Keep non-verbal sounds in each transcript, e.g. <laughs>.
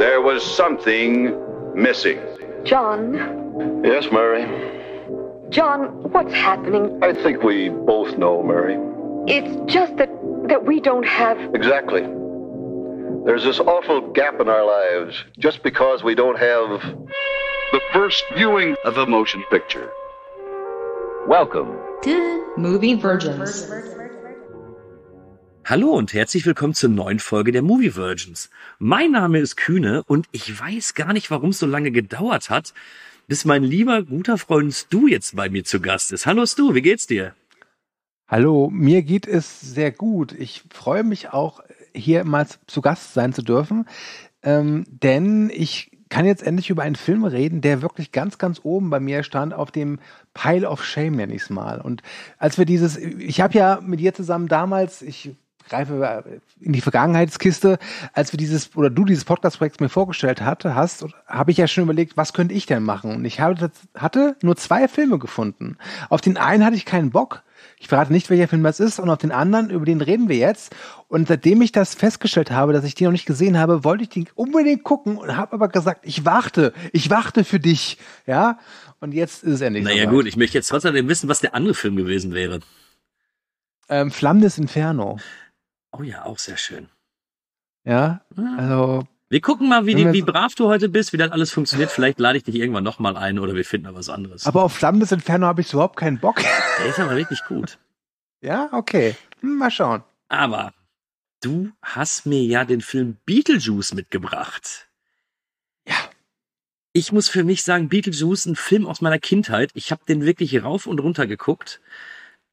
There was something missing. John? Yes, Murray. John, what's happening? I think we both know, Murray. It's just that, that we don't have. Exactly. There's this awful gap in our lives just because we don't have the first viewing of a motion picture. Welcome to Movie Virgins. Hallo und herzlich willkommen zur neuen Folge der Movie Virgins. Mein Name ist Kühne und ich weiß gar nicht, warum es so lange gedauert hat, bis mein lieber guter Freund Stu jetzt bei mir zu Gast ist. Hallo Stu, wie geht's dir? Hallo, mir geht es sehr gut. Ich freue mich auch, hier mal zu Gast sein zu dürfen, ähm, denn ich kann jetzt endlich über einen Film reden, der wirklich ganz, ganz oben bei mir stand auf dem Pile of Shame, nenne ich es mal. Und als wir dieses, ich habe ja mit dir zusammen damals, ich greifen wir in die Vergangenheitskiste. Als wir dieses oder du dieses Podcast-Projekt mir vorgestellt hatte, hast, habe ich ja schon überlegt, was könnte ich denn machen? Und ich habe, hatte nur zwei Filme gefunden. Auf den einen hatte ich keinen Bock. Ich verrate nicht, welcher Film das ist. Und auf den anderen, über den reden wir jetzt. Und seitdem ich das festgestellt habe, dass ich die noch nicht gesehen habe, wollte ich den unbedingt gucken und habe aber gesagt, ich warte, ich warte für dich. Ja. Und jetzt ist es endlich. Naja, gut, ich möchte jetzt trotzdem wissen, was der andere Film gewesen wäre. Ähm, Flammendes Inferno. Oh ja, auch sehr schön. Ja, also. Wir gucken mal, wie, die, wie brav du heute bist, wie das alles funktioniert. Vielleicht lade ich dich irgendwann nochmal ein oder wir finden da was anderes. Aber auf Inferno habe ich überhaupt keinen Bock. <laughs> Der ist aber wirklich gut. Ja, okay. Hm, mal schauen. Aber du hast mir ja den Film Beetlejuice mitgebracht. Ja. Ich muss für mich sagen, Beetlejuice, ein Film aus meiner Kindheit. Ich habe den wirklich rauf und runter geguckt.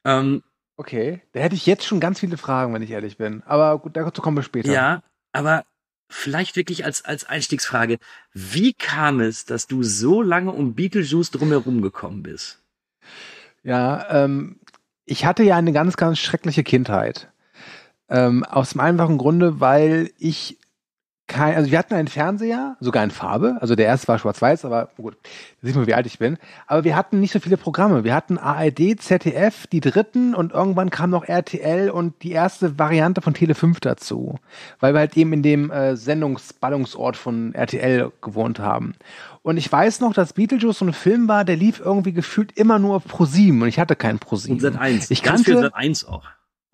Ähm, Okay, da hätte ich jetzt schon ganz viele Fragen, wenn ich ehrlich bin. Aber gut, dazu kommen wir später. Ja, aber vielleicht wirklich als, als Einstiegsfrage. Wie kam es, dass du so lange um Beetlejuice drumherum gekommen bist? Ja, ähm, ich hatte ja eine ganz, ganz schreckliche Kindheit. Ähm, aus dem einfachen Grunde, weil ich kein, also wir hatten einen Fernseher, sogar in Farbe. Also der erste war schwarz-weiß, aber gut, sieht man, wie alt ich bin. Aber wir hatten nicht so viele Programme. Wir hatten ARD, ZDF, die dritten und irgendwann kam noch RTL und die erste Variante von Tele 5 dazu. Weil wir halt eben in dem äh, Sendungsballungsort von RTL gewohnt haben. Und ich weiß noch, dass Beetlejuice so ein Film war, der lief irgendwie gefühlt immer nur auf Pro 7 und ich hatte keinen Pro 7. Und Sat 1. Ich kannte Sat 1 auch.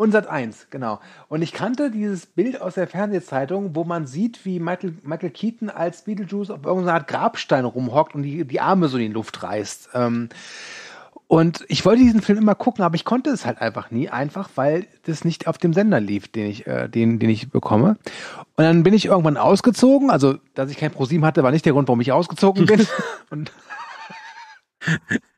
Und Sat 1, genau. Und ich kannte dieses Bild aus der Fernsehzeitung, wo man sieht, wie Michael, Michael Keaton als Beetlejuice auf irgendeiner Art Grabstein rumhockt und die, die Arme so in die Luft reißt. Ähm, und ich wollte diesen Film immer gucken, aber ich konnte es halt einfach nie, einfach weil das nicht auf dem Sender lief, den ich, äh, den, den ich bekomme. Und dann bin ich irgendwann ausgezogen. Also, dass ich kein ProSieben hatte, war nicht der Grund, warum ich ausgezogen bin. <laughs>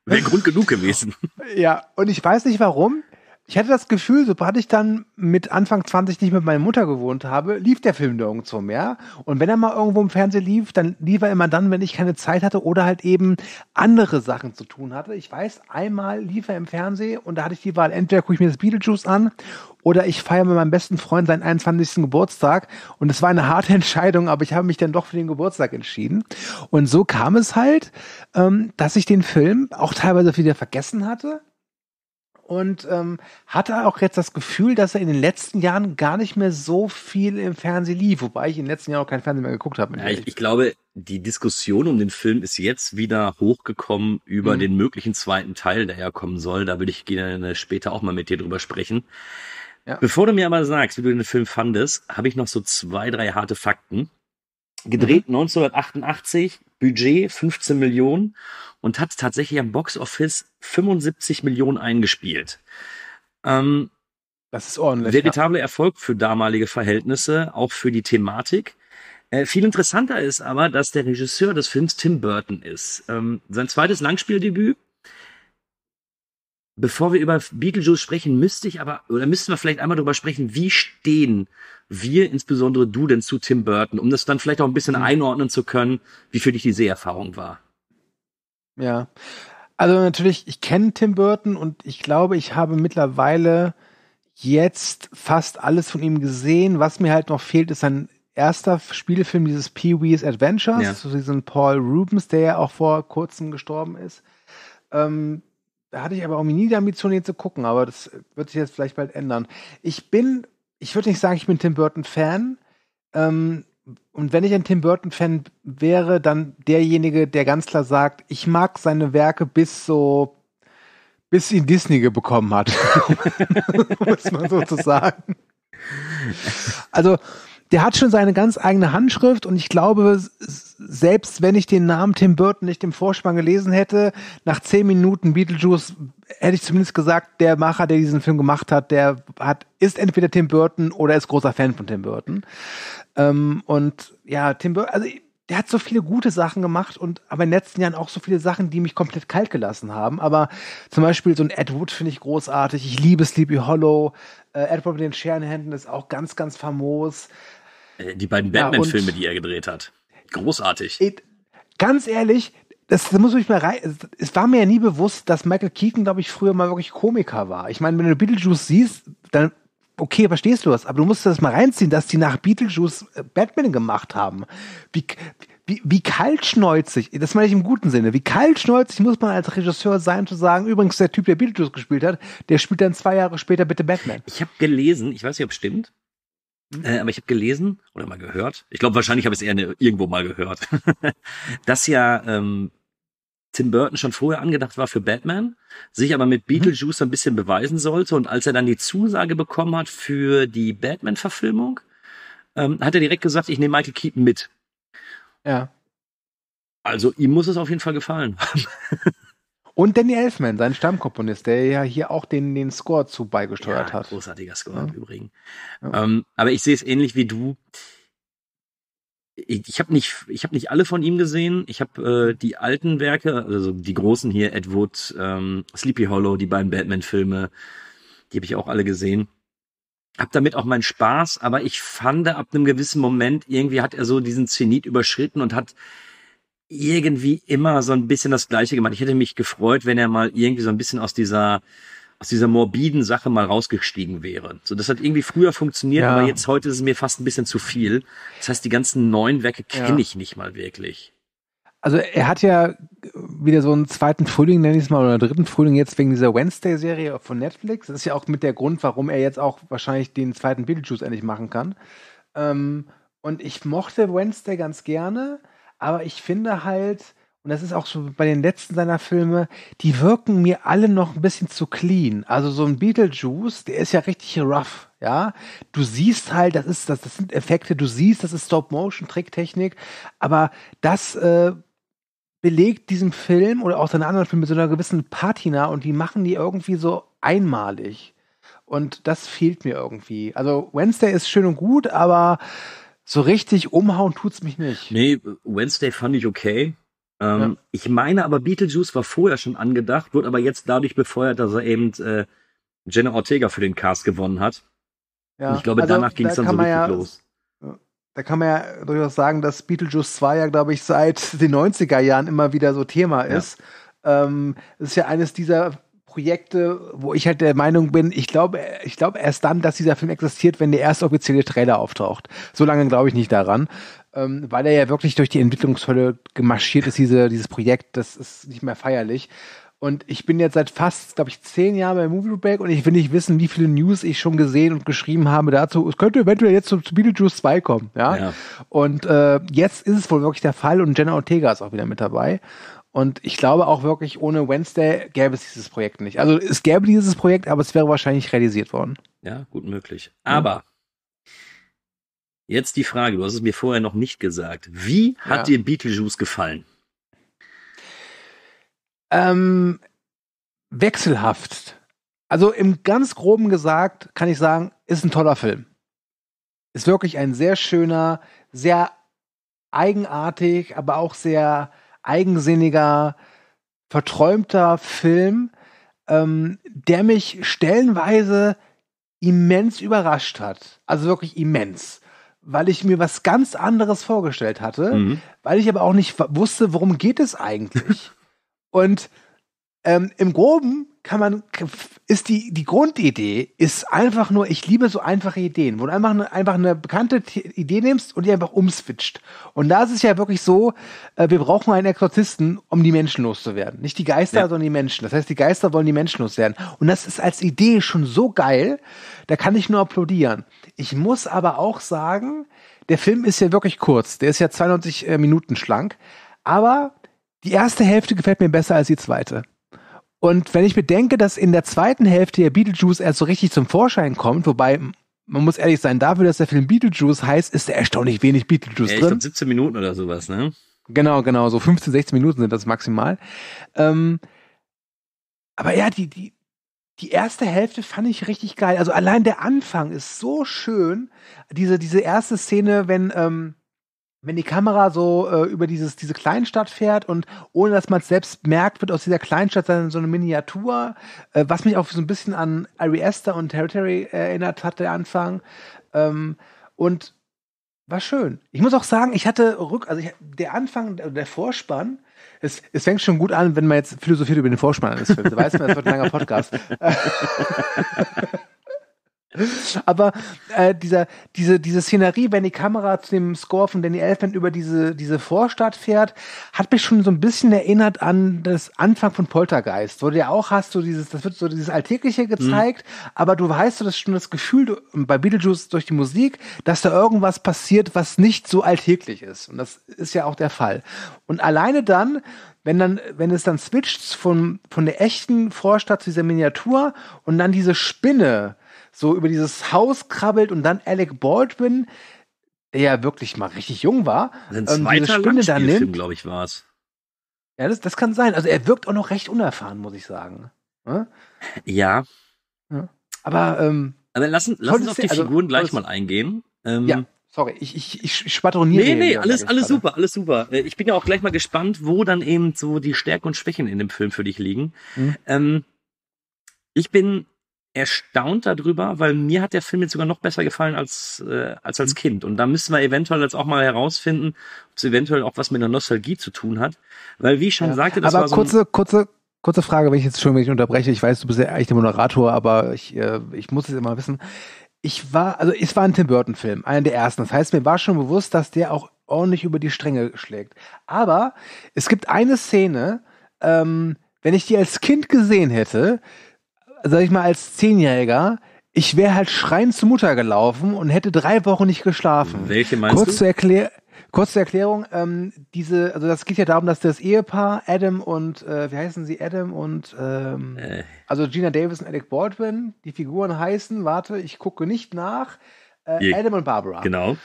Wäre Grund genug gewesen. Ja, und ich weiß nicht warum ich hatte das Gefühl, sobald ich dann mit Anfang 20 nicht mit meiner Mutter gewohnt habe, lief der Film nirgendwo mehr. Und wenn er mal irgendwo im Fernsehen lief, dann lief er immer dann, wenn ich keine Zeit hatte oder halt eben andere Sachen zu tun hatte. Ich weiß, einmal lief er im Fernsehen und da hatte ich die Wahl, entweder gucke ich mir das Beetlejuice an oder ich feiere mit meinem besten Freund seinen 21. Geburtstag. Und es war eine harte <laughs> Entscheidung, aber ich habe mich dann doch für den Geburtstag entschieden. Und so kam es halt, ähm, dass ich den Film auch teilweise wieder vergessen hatte und ähm, hatte auch jetzt das Gefühl, dass er in den letzten Jahren gar nicht mehr so viel im Fernsehen lief, wobei ich in den letzten Jahren auch keinen Fernsehen mehr geguckt habe. Ja, ich, ich, glaube, die Diskussion um den Film ist jetzt wieder hochgekommen über mhm. den möglichen zweiten Teil, der ja kommen soll. Da würde ich gerne später auch mal mit dir drüber sprechen. Ja. Bevor du mir aber sagst, wie du den Film fandest, habe ich noch so zwei, drei harte Fakten. Gedreht mhm. 1988, Budget 15 Millionen und hat tatsächlich am Box Office 75 Millionen eingespielt. Ähm, das ist ordentlich. Veritable ja. Erfolg für damalige Verhältnisse, auch für die Thematik. Äh, viel interessanter ist aber, dass der Regisseur des Films Tim Burton ist. Ähm, sein zweites Langspieldebüt Bevor wir über Beetlejuice sprechen, müsste ich aber, oder müssten wir vielleicht einmal darüber sprechen, wie stehen wir, insbesondere du denn zu Tim Burton, um das dann vielleicht auch ein bisschen mhm. einordnen zu können, wie für dich die Seherfahrung war. Ja. Also natürlich, ich kenne Tim Burton und ich glaube, ich habe mittlerweile jetzt fast alles von ihm gesehen. Was mir halt noch fehlt, ist sein erster Spielfilm dieses Pee-Wee's Adventures, ja. so diesen Paul Rubens, der ja auch vor kurzem gestorben ist. Ähm, da hatte ich aber auch nie damit zu, zu gucken, aber das wird sich jetzt vielleicht bald ändern. Ich bin, ich würde nicht sagen, ich bin Tim Burton-Fan. Ähm, und wenn ich ein Tim Burton-Fan wäre, dann derjenige, der ganz klar sagt, ich mag seine Werke bis so, bis ihn Disney bekommen hat. <laughs> Muss man sozusagen. Also, der hat schon seine ganz eigene Handschrift und ich glaube, selbst wenn ich den Namen Tim Burton nicht im Vorspann gelesen hätte, nach zehn Minuten Beetlejuice hätte ich zumindest gesagt, der Macher, der diesen Film gemacht hat, der hat, ist entweder Tim Burton oder ist großer Fan von Tim Burton. Ähm, und ja, Tim Burton, also der hat so viele gute Sachen gemacht und aber in den letzten Jahren auch so viele Sachen, die mich komplett kalt gelassen haben. Aber zum Beispiel so ein Ed Wood finde ich großartig. Ich liebe Sleepy Hollow. Äh, Edward mit den Scherenhänden ist auch ganz, ganz famos. Äh, die beiden Batman-Filme, ja, die er gedreht hat. Großartig. It, ganz ehrlich, das, das muss ich mal rein. Es war mir ja nie bewusst, dass Michael Keaton, glaube ich, früher mal wirklich Komiker war. Ich meine, wenn du Beetlejuice siehst, dann okay, verstehst du das, aber du musst das mal reinziehen, dass die nach Beetlejuice äh, Batman gemacht haben. Wie, wie, wie kaltschnäuzig, das meine ich im guten Sinne, wie kaltschneuzig muss man als Regisseur sein, zu sagen, übrigens der Typ, der Beetlejuice gespielt hat, der spielt dann zwei Jahre später bitte Batman. Ich habe gelesen, ich weiß nicht, ob es stimmt, äh, aber ich habe gelesen oder mal gehört, ich glaube, wahrscheinlich habe ich es eher ne, irgendwo mal gehört, <laughs> dass ja ähm, Tim Burton schon vorher angedacht war für Batman, sich aber mit mhm. Beetlejuice ein bisschen beweisen sollte. Und als er dann die Zusage bekommen hat für die Batman-Verfilmung, ähm, hat er direkt gesagt, ich nehme Michael Keaton mit. Ja. Also ihm muss es auf jeden Fall gefallen haben. <laughs> Und Danny Elfman, sein Stammkomponist, der ja hier auch den, den Score zu beigesteuert ja, hat. Großartiger Score ja. im Übrigen. Ja. Ähm, aber ich sehe es ähnlich wie du. Ich, ich habe nicht, ich habe nicht alle von ihm gesehen. Ich habe äh, die alten Werke, also die großen hier, Ed Wood, ähm, Sleepy Hollow, die beiden Batman-Filme, die habe ich auch alle gesehen. Hab damit auch meinen Spaß, aber ich fand ab einem gewissen Moment irgendwie hat er so diesen Zenit überschritten und hat irgendwie immer so ein bisschen das Gleiche gemacht. Ich hätte mich gefreut, wenn er mal irgendwie so ein bisschen aus dieser aus dieser morbiden Sache mal rausgestiegen wäre. So, das hat irgendwie früher funktioniert, ja. aber jetzt heute ist es mir fast ein bisschen zu viel. Das heißt, die ganzen neuen Werke kenne ja. ich nicht mal wirklich. Also er hat ja wieder so einen zweiten Frühling, nenne ich es mal, oder dritten Frühling jetzt wegen dieser Wednesday-Serie von Netflix. Das ist ja auch mit der Grund, warum er jetzt auch wahrscheinlich den zweiten Beetlejuice endlich machen kann. Ähm, und ich mochte Wednesday ganz gerne. Aber ich finde halt, und das ist auch so bei den letzten seiner Filme, die wirken mir alle noch ein bisschen zu clean. Also so ein Beetlejuice, der ist ja richtig rough, ja. Du siehst halt, das ist, das, das sind Effekte, du siehst, das ist Stop-Motion-Tricktechnik, aber das äh, belegt diesem Film oder auch seinen anderen Filmen mit so einer gewissen Patina und die machen die irgendwie so einmalig. Und das fehlt mir irgendwie. Also Wednesday ist schön und gut, aber so richtig umhauen tut's mich nicht. Nee, Wednesday fand ich okay. Ähm, ja. Ich meine aber, Beetlejuice war vorher schon angedacht, wird aber jetzt dadurch befeuert, dass er eben äh, Jenna Ortega für den Cast gewonnen hat. Ja. Und ich glaube, also, danach ging es dann so richtig ja, los. Da kann man ja durchaus sagen, dass Beetlejuice 2 ja, glaube ich, seit den 90er Jahren immer wieder so Thema ist. Ja. Ähm, es ist ja eines dieser Projekte, wo ich halt der Meinung bin, ich glaube, ich glaube erst dann, dass dieser Film existiert, wenn der erste offizielle Trailer auftaucht. So lange glaube ich nicht daran, ähm, weil er ja wirklich durch die Entwicklungshölle gemarschiert ist, diese, dieses Projekt, das ist nicht mehr feierlich. Und ich bin jetzt seit fast, glaube ich, zehn Jahren bei Movie Break und ich will nicht wissen, wie viele News ich schon gesehen und geschrieben habe dazu. Es könnte eventuell jetzt zu Beetlejuice 2 kommen, ja. ja. Und äh, jetzt ist es wohl wirklich der Fall und Jenna Ortega ist auch wieder mit dabei. Und ich glaube auch wirklich, ohne Wednesday gäbe es dieses Projekt nicht. Also es gäbe dieses Projekt, aber es wäre wahrscheinlich realisiert worden. Ja, gut möglich. Aber ja. jetzt die Frage, du hast es mir vorher noch nicht gesagt. Wie hat ja. dir Beetlejuice gefallen? Ähm, wechselhaft. Also im ganz groben gesagt kann ich sagen, ist ein toller Film. Ist wirklich ein sehr schöner, sehr eigenartig, aber auch sehr eigensinniger, verträumter Film, ähm, der mich stellenweise immens überrascht hat. Also wirklich immens. Weil ich mir was ganz anderes vorgestellt hatte, mhm. weil ich aber auch nicht wusste, worum geht es eigentlich. <laughs> Und ähm, Im Groben kann man, ist die, die Grundidee ist einfach nur, ich liebe so einfache Ideen, wo du einfach eine, einfach eine bekannte Idee nimmst und die einfach umswitcht. Und da ist es ja wirklich so, äh, wir brauchen einen Exorzisten, um die Menschen loszuwerden. Nicht die Geister, ja. sondern die Menschen. Das heißt, die Geister wollen die Menschen loswerden. Und das ist als Idee schon so geil, da kann ich nur applaudieren. Ich muss aber auch sagen, der Film ist ja wirklich kurz. Der ist ja 92 äh, Minuten schlank. Aber die erste Hälfte gefällt mir besser als die zweite. Und wenn ich bedenke, dass in der zweiten Hälfte der Beetlejuice erst so richtig zum Vorschein kommt, wobei man muss ehrlich sein, dafür, dass der Film Beetlejuice heißt, ist er erstaunlich wenig Beetlejuice ja, ich drin. Glaub, 17 Minuten oder sowas, ne? Genau, genau, so 15, 16 Minuten sind das maximal. Ähm, aber ja, die, die, die erste Hälfte fand ich richtig geil. Also allein der Anfang ist so schön. Diese, diese erste Szene, wenn, ähm, wenn die Kamera so äh, über dieses, diese Kleinstadt fährt und ohne dass man es selbst merkt, wird aus dieser Kleinstadt dann so eine Miniatur, äh, was mich auch so ein bisschen an Ari Aster und Territory erinnert hat, der Anfang. Ähm, und war schön. Ich muss auch sagen, ich hatte rück, also ich, der Anfang, der Vorspann, es, es, fängt schon gut an, wenn man jetzt philosophiert über den Vorspann eines Films. Da weiß man, das wird ein langer Podcast. <laughs> Aber äh, dieser, diese, diese Szenerie, wenn die Kamera zu dem Score von Danny Elfman über diese, diese Vorstadt fährt, hat mich schon so ein bisschen erinnert an das Anfang von Poltergeist, wo du ja auch hast, so dieses, das wird so dieses Alltägliche mhm. gezeigt, mhm. aber du weißt so, das schon das Gefühl bei Beetlejuice durch die Musik, dass da irgendwas passiert, was nicht so alltäglich ist. Und das ist ja auch der Fall. Und alleine dann, wenn dann, wenn es dann switcht von, von der echten Vorstadt zu dieser Miniatur und dann diese Spinne, so über dieses Haus krabbelt und dann Alec Baldwin, der ja wirklich mal richtig jung war, ein ähm, diese Spinne da nimmt. glaube ich, war es. Ja, das, das kann sein. Also er wirkt auch noch recht unerfahren, muss ich sagen. Ja. ja. Aber, ähm, Aber lassen, lass uns auf die also Figuren also, gleich mal eingehen. Ähm, ja. Sorry, ich, ich, ich schwadroniere. Nee, nee, alles, alles super, alles super. Äh, ich bin ja auch gleich mal gespannt, wo dann eben so die Stärken und Schwächen in dem Film für dich liegen. Mhm. Ähm, ich bin erstaunt darüber, weil mir hat der Film jetzt sogar noch besser gefallen als, äh, als als mhm. Kind. Und da müssen wir eventuell jetzt auch mal herausfinden, ob es eventuell auch was mit der Nostalgie zu tun hat. Weil wie ich schon ja. sagte, das aber war so kurze, kurze, kurze Frage, wenn ich jetzt schon wenn ich unterbreche. Ich weiß, du bist ja eigentlich der Moderator, aber ich, äh, ich muss es immer wissen. Ich war, also es war ein Tim Burton-Film, einer der ersten. Das heißt, mir war schon bewusst, dass der auch ordentlich über die Stränge schlägt. Aber es gibt eine Szene, ähm, wenn ich die als Kind gesehen hätte, sag ich mal, als Zehnjähriger, ich wäre halt schreiend zur Mutter gelaufen und hätte drei Wochen nicht geschlafen. Welche meinst kurz du? Zur Erklär kurz zur Erklärung, ähm, diese, also das geht ja darum, dass das Ehepaar Adam und, äh, wie heißen sie, Adam und, ähm, äh. also Gina Davis und Alec Baldwin, die Figuren heißen, warte, ich gucke nicht nach, äh, Adam und Barbara. Genau.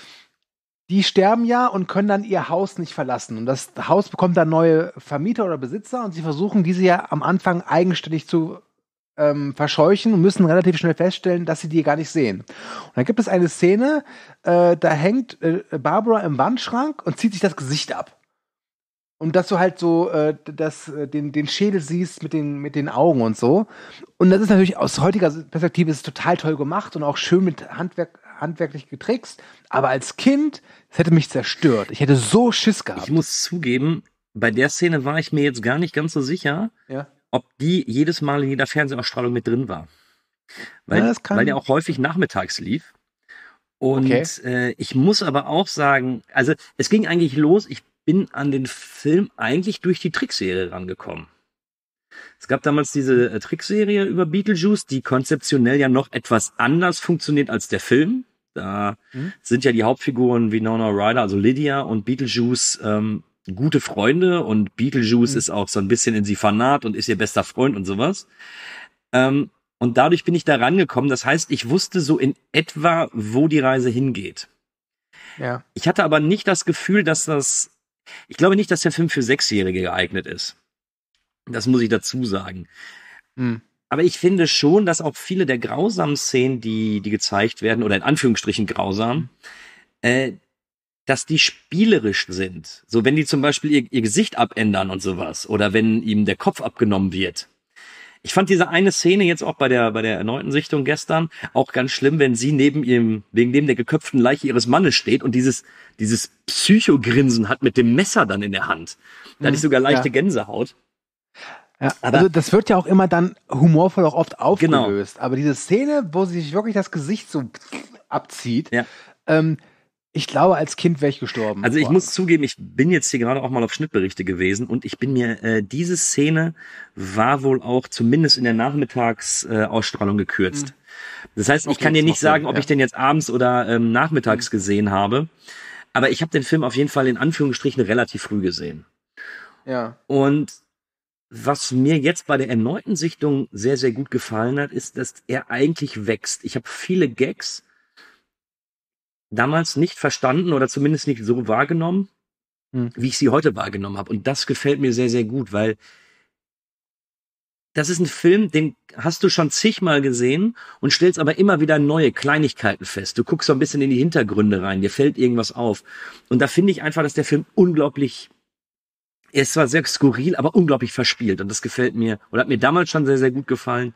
Die sterben ja und können dann ihr Haus nicht verlassen. Und das Haus bekommt dann neue Vermieter oder Besitzer und sie versuchen, diese ja am Anfang eigenständig zu ähm, verscheuchen und müssen relativ schnell feststellen, dass sie die gar nicht sehen. Und dann gibt es eine Szene, äh, da hängt äh, Barbara im Wandschrank und zieht sich das Gesicht ab. Und dass du halt so äh, das, äh, den, den Schädel siehst mit den, mit den Augen und so. Und das ist natürlich aus heutiger Perspektive ist total toll gemacht und auch schön mit Handwerk, handwerklich getrickst. Aber als Kind, es hätte mich zerstört. Ich hätte so Schiss gehabt. Ich muss zugeben, bei der Szene war ich mir jetzt gar nicht ganz so sicher, ja ob die jedes Mal in jeder Fernsehausstrahlung mit drin war. Weil, ja, weil der auch häufig nachmittags lief. Und okay. äh, ich muss aber auch sagen, also es ging eigentlich los, ich bin an den Film eigentlich durch die Trickserie rangekommen. Es gab damals diese äh, Trickserie über Beetlejuice, die konzeptionell ja noch etwas anders funktioniert als der Film. Da mhm. sind ja die Hauptfiguren wie Nona Ryder, also Lydia und Beetlejuice ähm, gute Freunde und Beetlejuice mhm. ist auch so ein bisschen in sie fanat und ist ihr bester Freund und sowas. Ähm, und dadurch bin ich da rangekommen. Das heißt, ich wusste so in etwa, wo die Reise hingeht. Ja. Ich hatte aber nicht das Gefühl, dass das, ich glaube nicht, dass der Film für Sechsjährige geeignet ist. Das muss ich dazu sagen. Mhm. Aber ich finde schon, dass auch viele der grausamen Szenen, die, die gezeigt werden, oder in Anführungsstrichen grausam, mhm. äh, dass die spielerisch sind. So wenn die zum Beispiel ihr, ihr Gesicht abändern und sowas oder wenn ihm der Kopf abgenommen wird. Ich fand diese eine Szene jetzt auch bei der, bei der erneuten Sichtung gestern auch ganz schlimm, wenn sie neben ihrem, wegen dem der geköpften Leiche ihres Mannes steht und dieses, dieses Psychogrinsen hat mit dem Messer dann in der Hand. Da hatte ich mhm. sogar leichte ja. Gänsehaut. Ja, aber also das wird ja auch immer dann humorvoll auch oft genau. aufgelöst. Genau. Aber diese Szene, wo sie sich wirklich das Gesicht so abzieht, ja. ähm, ich glaube, als Kind wäre ich gestorben. Also ich muss zugeben, ich bin jetzt hier gerade auch mal auf Schnittberichte gewesen und ich bin mir, äh, diese Szene war wohl auch zumindest in der Nachmittagsausstrahlung äh, gekürzt. Mhm. Das heißt, ich okay, kann dir nicht sagen, Sinn, ob ja. ich den jetzt abends oder ähm, nachmittags mhm. gesehen habe, aber ich habe den Film auf jeden Fall in Anführungsstrichen relativ früh gesehen. Ja. Und was mir jetzt bei der erneuten Sichtung sehr, sehr gut gefallen hat, ist, dass er eigentlich wächst. Ich habe viele Gags, damals nicht verstanden oder zumindest nicht so wahrgenommen, hm. wie ich sie heute wahrgenommen habe. Und das gefällt mir sehr, sehr gut, weil das ist ein Film, den hast du schon zigmal gesehen und stellst aber immer wieder neue Kleinigkeiten fest. Du guckst so ein bisschen in die Hintergründe rein, dir fällt irgendwas auf. Und da finde ich einfach, dass der Film unglaublich, er ist zwar sehr skurril, aber unglaublich verspielt. Und das gefällt mir oder hat mir damals schon sehr, sehr gut gefallen.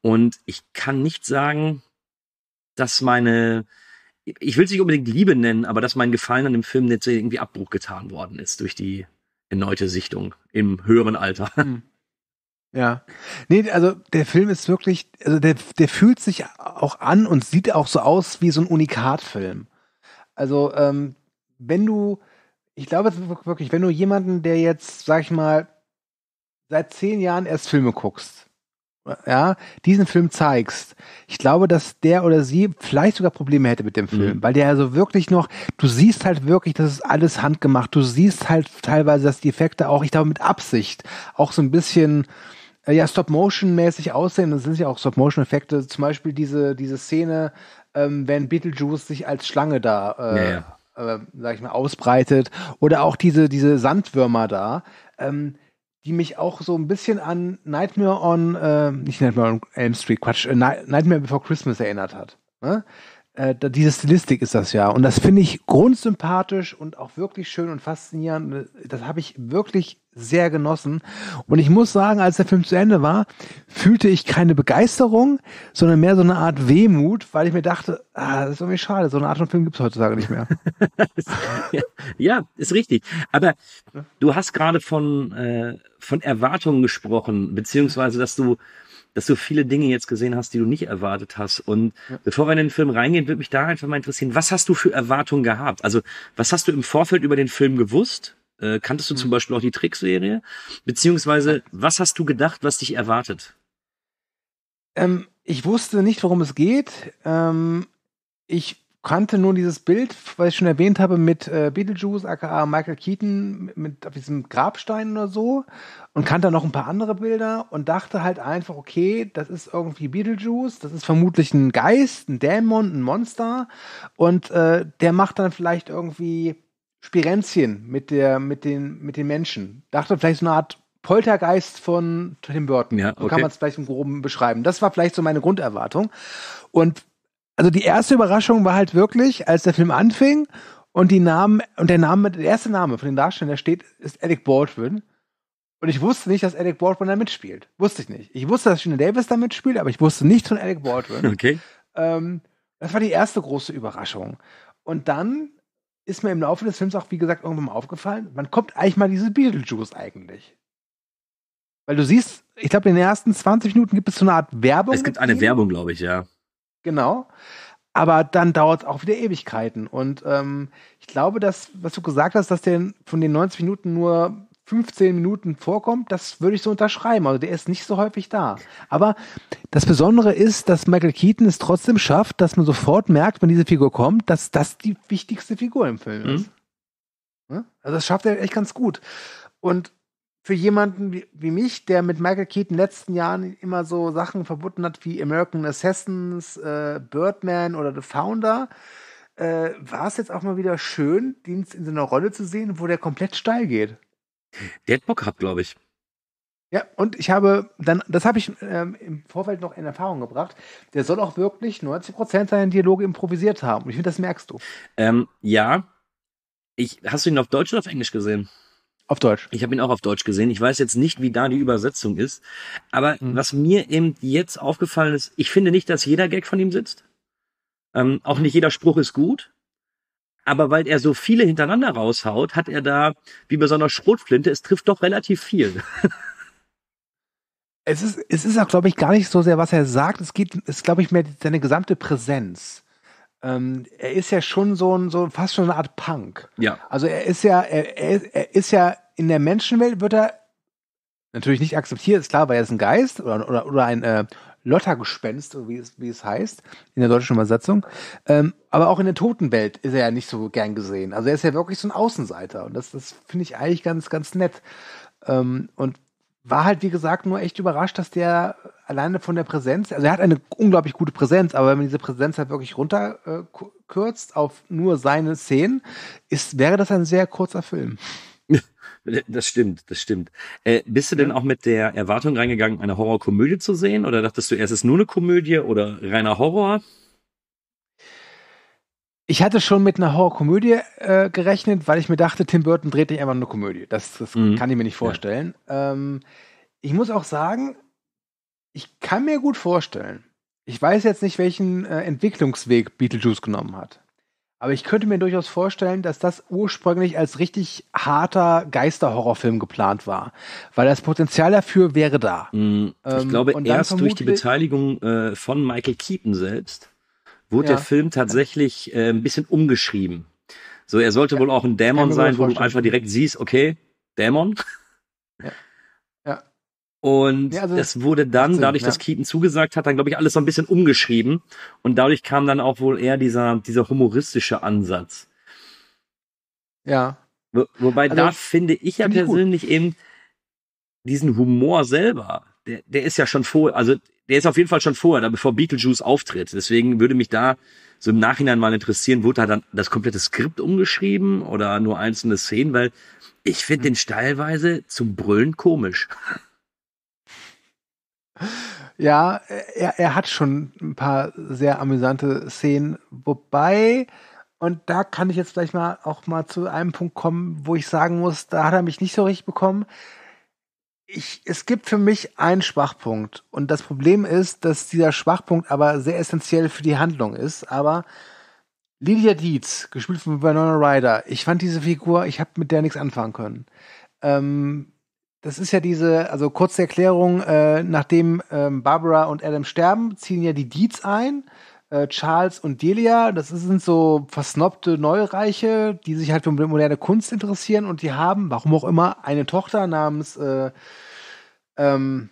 Und ich kann nicht sagen, dass meine, ich will es nicht unbedingt Liebe nennen, aber dass mein Gefallen an dem Film jetzt irgendwie Abbruch getan worden ist durch die erneute Sichtung im höheren Alter. Mhm. Ja. Nee, also der Film ist wirklich, also der, der fühlt sich auch an und sieht auch so aus wie so ein Unikatfilm. Also, ähm, wenn du, ich glaube wirklich, wenn du jemanden, der jetzt, sag ich mal, seit zehn Jahren erst Filme guckst, ja, diesen Film zeigst, ich glaube, dass der oder sie vielleicht sogar Probleme hätte mit dem mhm. Film, mhm. weil der also wirklich noch, du siehst halt wirklich, das ist alles handgemacht, du siehst halt teilweise, dass die Effekte auch, ich glaube, mit Absicht auch so ein bisschen äh, ja, Stop-Motion-mäßig aussehen, das sind ja auch Stop-Motion-Effekte, zum Beispiel diese, diese Szene, ähm, wenn Beetlejuice sich als Schlange da, äh, ja, ja. Äh, sag ich mal, ausbreitet, oder auch diese, diese Sandwürmer da, ähm, die mich auch so ein bisschen an Nightmare on, äh, nicht Nightmare on Elm Street, Quatsch, äh, Nightmare Before Christmas erinnert hat. Ne? äh, diese Stilistik ist das ja. Und das finde ich grundsympathisch und auch wirklich schön und faszinierend. Das habe ich wirklich sehr genossen. Und ich muss sagen, als der Film zu Ende war, fühlte ich keine Begeisterung, sondern mehr so eine Art Wehmut, weil ich mir dachte, ah, das ist irgendwie schade, so eine Art von Film gibt es heutzutage nicht mehr. <laughs> ja, ist richtig. Aber du hast gerade von, äh, von Erwartungen gesprochen, beziehungsweise, dass du dass du viele Dinge jetzt gesehen hast, die du nicht erwartet hast. Und ja. bevor wir in den Film reingehen, würde mich da einfach mal interessieren, was hast du für Erwartungen gehabt? Also was hast du im Vorfeld über den Film gewusst? Äh, kanntest du mhm. zum Beispiel auch die Trickserie? Beziehungsweise, was hast du gedacht, was dich erwartet? Ähm, ich wusste nicht, worum es geht. Ähm, ich kannte nur dieses Bild, was ich schon erwähnt habe, mit äh, Beetlejuice, aka Michael Keaton, mit mit auf diesem Grabstein oder so. Und kannte noch ein paar andere Bilder und dachte halt einfach, okay, das ist irgendwie Beetlejuice, das ist vermutlich ein Geist, ein Dämon, ein Monster. Und äh, der macht dann vielleicht irgendwie Spirenzchen mit, der, mit, den, mit den Menschen. Dachte vielleicht so eine Art Poltergeist von Tim Burton. Ja, okay. So kann man es vielleicht im Groben beschreiben. Das war vielleicht so meine Grunderwartung. Und also die erste Überraschung war halt wirklich, als der Film anfing und die Namen und der Name, der erste Name von den Darstellern, der steht, ist Alec Baldwin. Und ich wusste nicht, dass Alec Baldwin da mitspielt. Wusste ich nicht. Ich wusste, dass Gina Davis da mitspielt, aber ich wusste nichts von Alec Baldwin. <laughs> Okay. Ähm, das war die erste große Überraschung. Und dann ist mir im Laufe des Films auch, wie gesagt, irgendwann mal aufgefallen, wann kommt eigentlich mal diese Beetlejuice eigentlich? Weil du siehst, ich glaube, in den ersten 20 Minuten gibt es so eine Art Werbung. Es gibt eine Werbung, glaube ich, ja. Genau. Aber dann dauert es auch wieder Ewigkeiten. Und ähm, ich glaube, dass, was du gesagt hast, dass der von den 90 Minuten nur 15 Minuten vorkommt, das würde ich so unterschreiben. Also der ist nicht so häufig da. Aber das Besondere ist, dass Michael Keaton es trotzdem schafft, dass man sofort merkt, wenn diese Figur kommt, dass das die wichtigste Figur im Film mhm. ist. Ne? Also das schafft er echt ganz gut. Und für jemanden wie, wie, mich, der mit Michael Keaton in den letzten Jahren immer so Sachen verbunden hat wie American Assassins, äh, Birdman oder The Founder, äh, war es jetzt auch mal wieder schön, ihn in so einer Rolle zu sehen, wo der komplett steil geht. Der hat Bock gehabt, glaube ich. Ja, und ich habe dann, das habe ich ähm, im Vorfeld noch in Erfahrung gebracht, der soll auch wirklich 90% seiner Dialoge improvisiert haben. Und ich finde, das merkst du. Ähm, ja. Ich, hast du ihn auf Deutsch oder auf Englisch gesehen? Auf Deutsch. Ich habe ihn auch auf Deutsch gesehen. Ich weiß jetzt nicht, wie da die Übersetzung ist. Aber mhm. was mir eben jetzt aufgefallen ist, ich finde nicht, dass jeder Gag von ihm sitzt. Ähm, auch nicht jeder Spruch ist gut. Aber weil er so viele hintereinander raushaut, hat er da, wie bei so einer Schrotflinte, es trifft doch relativ viel. es ist, es ist auch, glaube ich, gar nicht so sehr, was er sagt. Es geht, es glaube ich, mehr seine gesamte Präsenz ähm, er ist ja schon so ein, so fast schon eine Art Punk. Ja. Also er ist ja, er, er, er ist ja in der Menschenwelt wird er natürlich nicht akzeptiert, ist klar, weil er ist ein Geist oder, oder, oder ein äh, Lottergespenst, wie es, wie es heißt, in der deutschen Übersetzung. Ähm, aber auch in der Totenwelt ist er ja nicht so gern gesehen. Also er ist ja wirklich so ein Außenseiter und das, das finde ich eigentlich ganz, ganz nett. Ähm, und war halt, wie gesagt, nur echt überrascht, dass der alleine von der Präsenz, also er hat eine unglaublich gute Präsenz, aber wenn man diese Präsenz halt wirklich runterkürzt äh, auf nur seine Szenen, ist, wäre das ein sehr kurzer Film. <laughs> Das stimmt, das stimmt. Äh, bist du denn auch mit der Erwartung reingegangen, eine Horrorkomödie zu sehen? Oder dachtest du erst, es ist nur eine Komödie oder reiner Horror? ich hatte schon mit einer Horrorkomödie äh, gerechnet, weil ich mir dachte, Tim Burton dreht nicht einfach eine Komödie. Das, das mhm. kann ich mir nicht vorstellen. Ja. Ähm, ich muss auch sagen, ich kann mir gut vorstellen, ich weiß jetzt nicht, welchen äh, Entwicklungsweg Beetlejuice genommen hat. Aber ich könnte mir durchaus vorstellen, dass das ursprünglich als richtig harter Geisterhorrorfilm geplant war. Weil das Potenzial dafür wäre da. Mhm. Ich ähm, glaube, erst durch die Beteiligung äh, von Michael Keaton selbst wurde ja. der Film tatsächlich äh, ein bisschen umgeschrieben. So, er sollte ja. wohl auch ein Dämon sein, wo du einfach direkt siehst, okay, Dämon. Ja. <laughs> ja. Und ja, also das wurde dann, 18, dadurch, dass Keaton zugesagt hat, dann glaube ich alles so ein bisschen umgeschrieben. Und dadurch kam dann auch wohl eher dieser, dieser humoristische Ansatz. Ja. Wo, wobei also, da finde ich ja persönlich gut. eben diesen Humor selber der, der ist ja schon vor, also der ist auf jeden Fall schon vorher, da bevor Beetlejuice auftritt. Deswegen würde mich da so im Nachhinein mal interessieren, wurde da dann das komplette Skript umgeschrieben oder nur einzelne Szenen, weil ich finde den teilweise zum Brüllen komisch. Ja, er, er hat schon ein paar sehr amüsante Szenen, wobei, und da kann ich jetzt gleich mal auch mal zu einem Punkt kommen, wo ich sagen muss, da hat er mich nicht so richtig bekommen ich, es gibt für mich einen Schwachpunkt. Und das Problem ist, dass dieser Schwachpunkt aber sehr essentiell für die Handlung ist. Aber Lydia Dietz, gespielt von Winona Ryder, ich fand diese Figur, ich habe mit der nichts anfangen können. Ähm, das ist ja diese, also kurze Erklärung, äh, nachdem ähm, Barbara und Adam sterben, ziehen ja die Dietz ein äh, Charles und Delia. Das sind so versnobte Neureiche, die sich halt für moderne Kunst interessieren und die haben, warum auch immer, eine Tochter namens äh, ähm,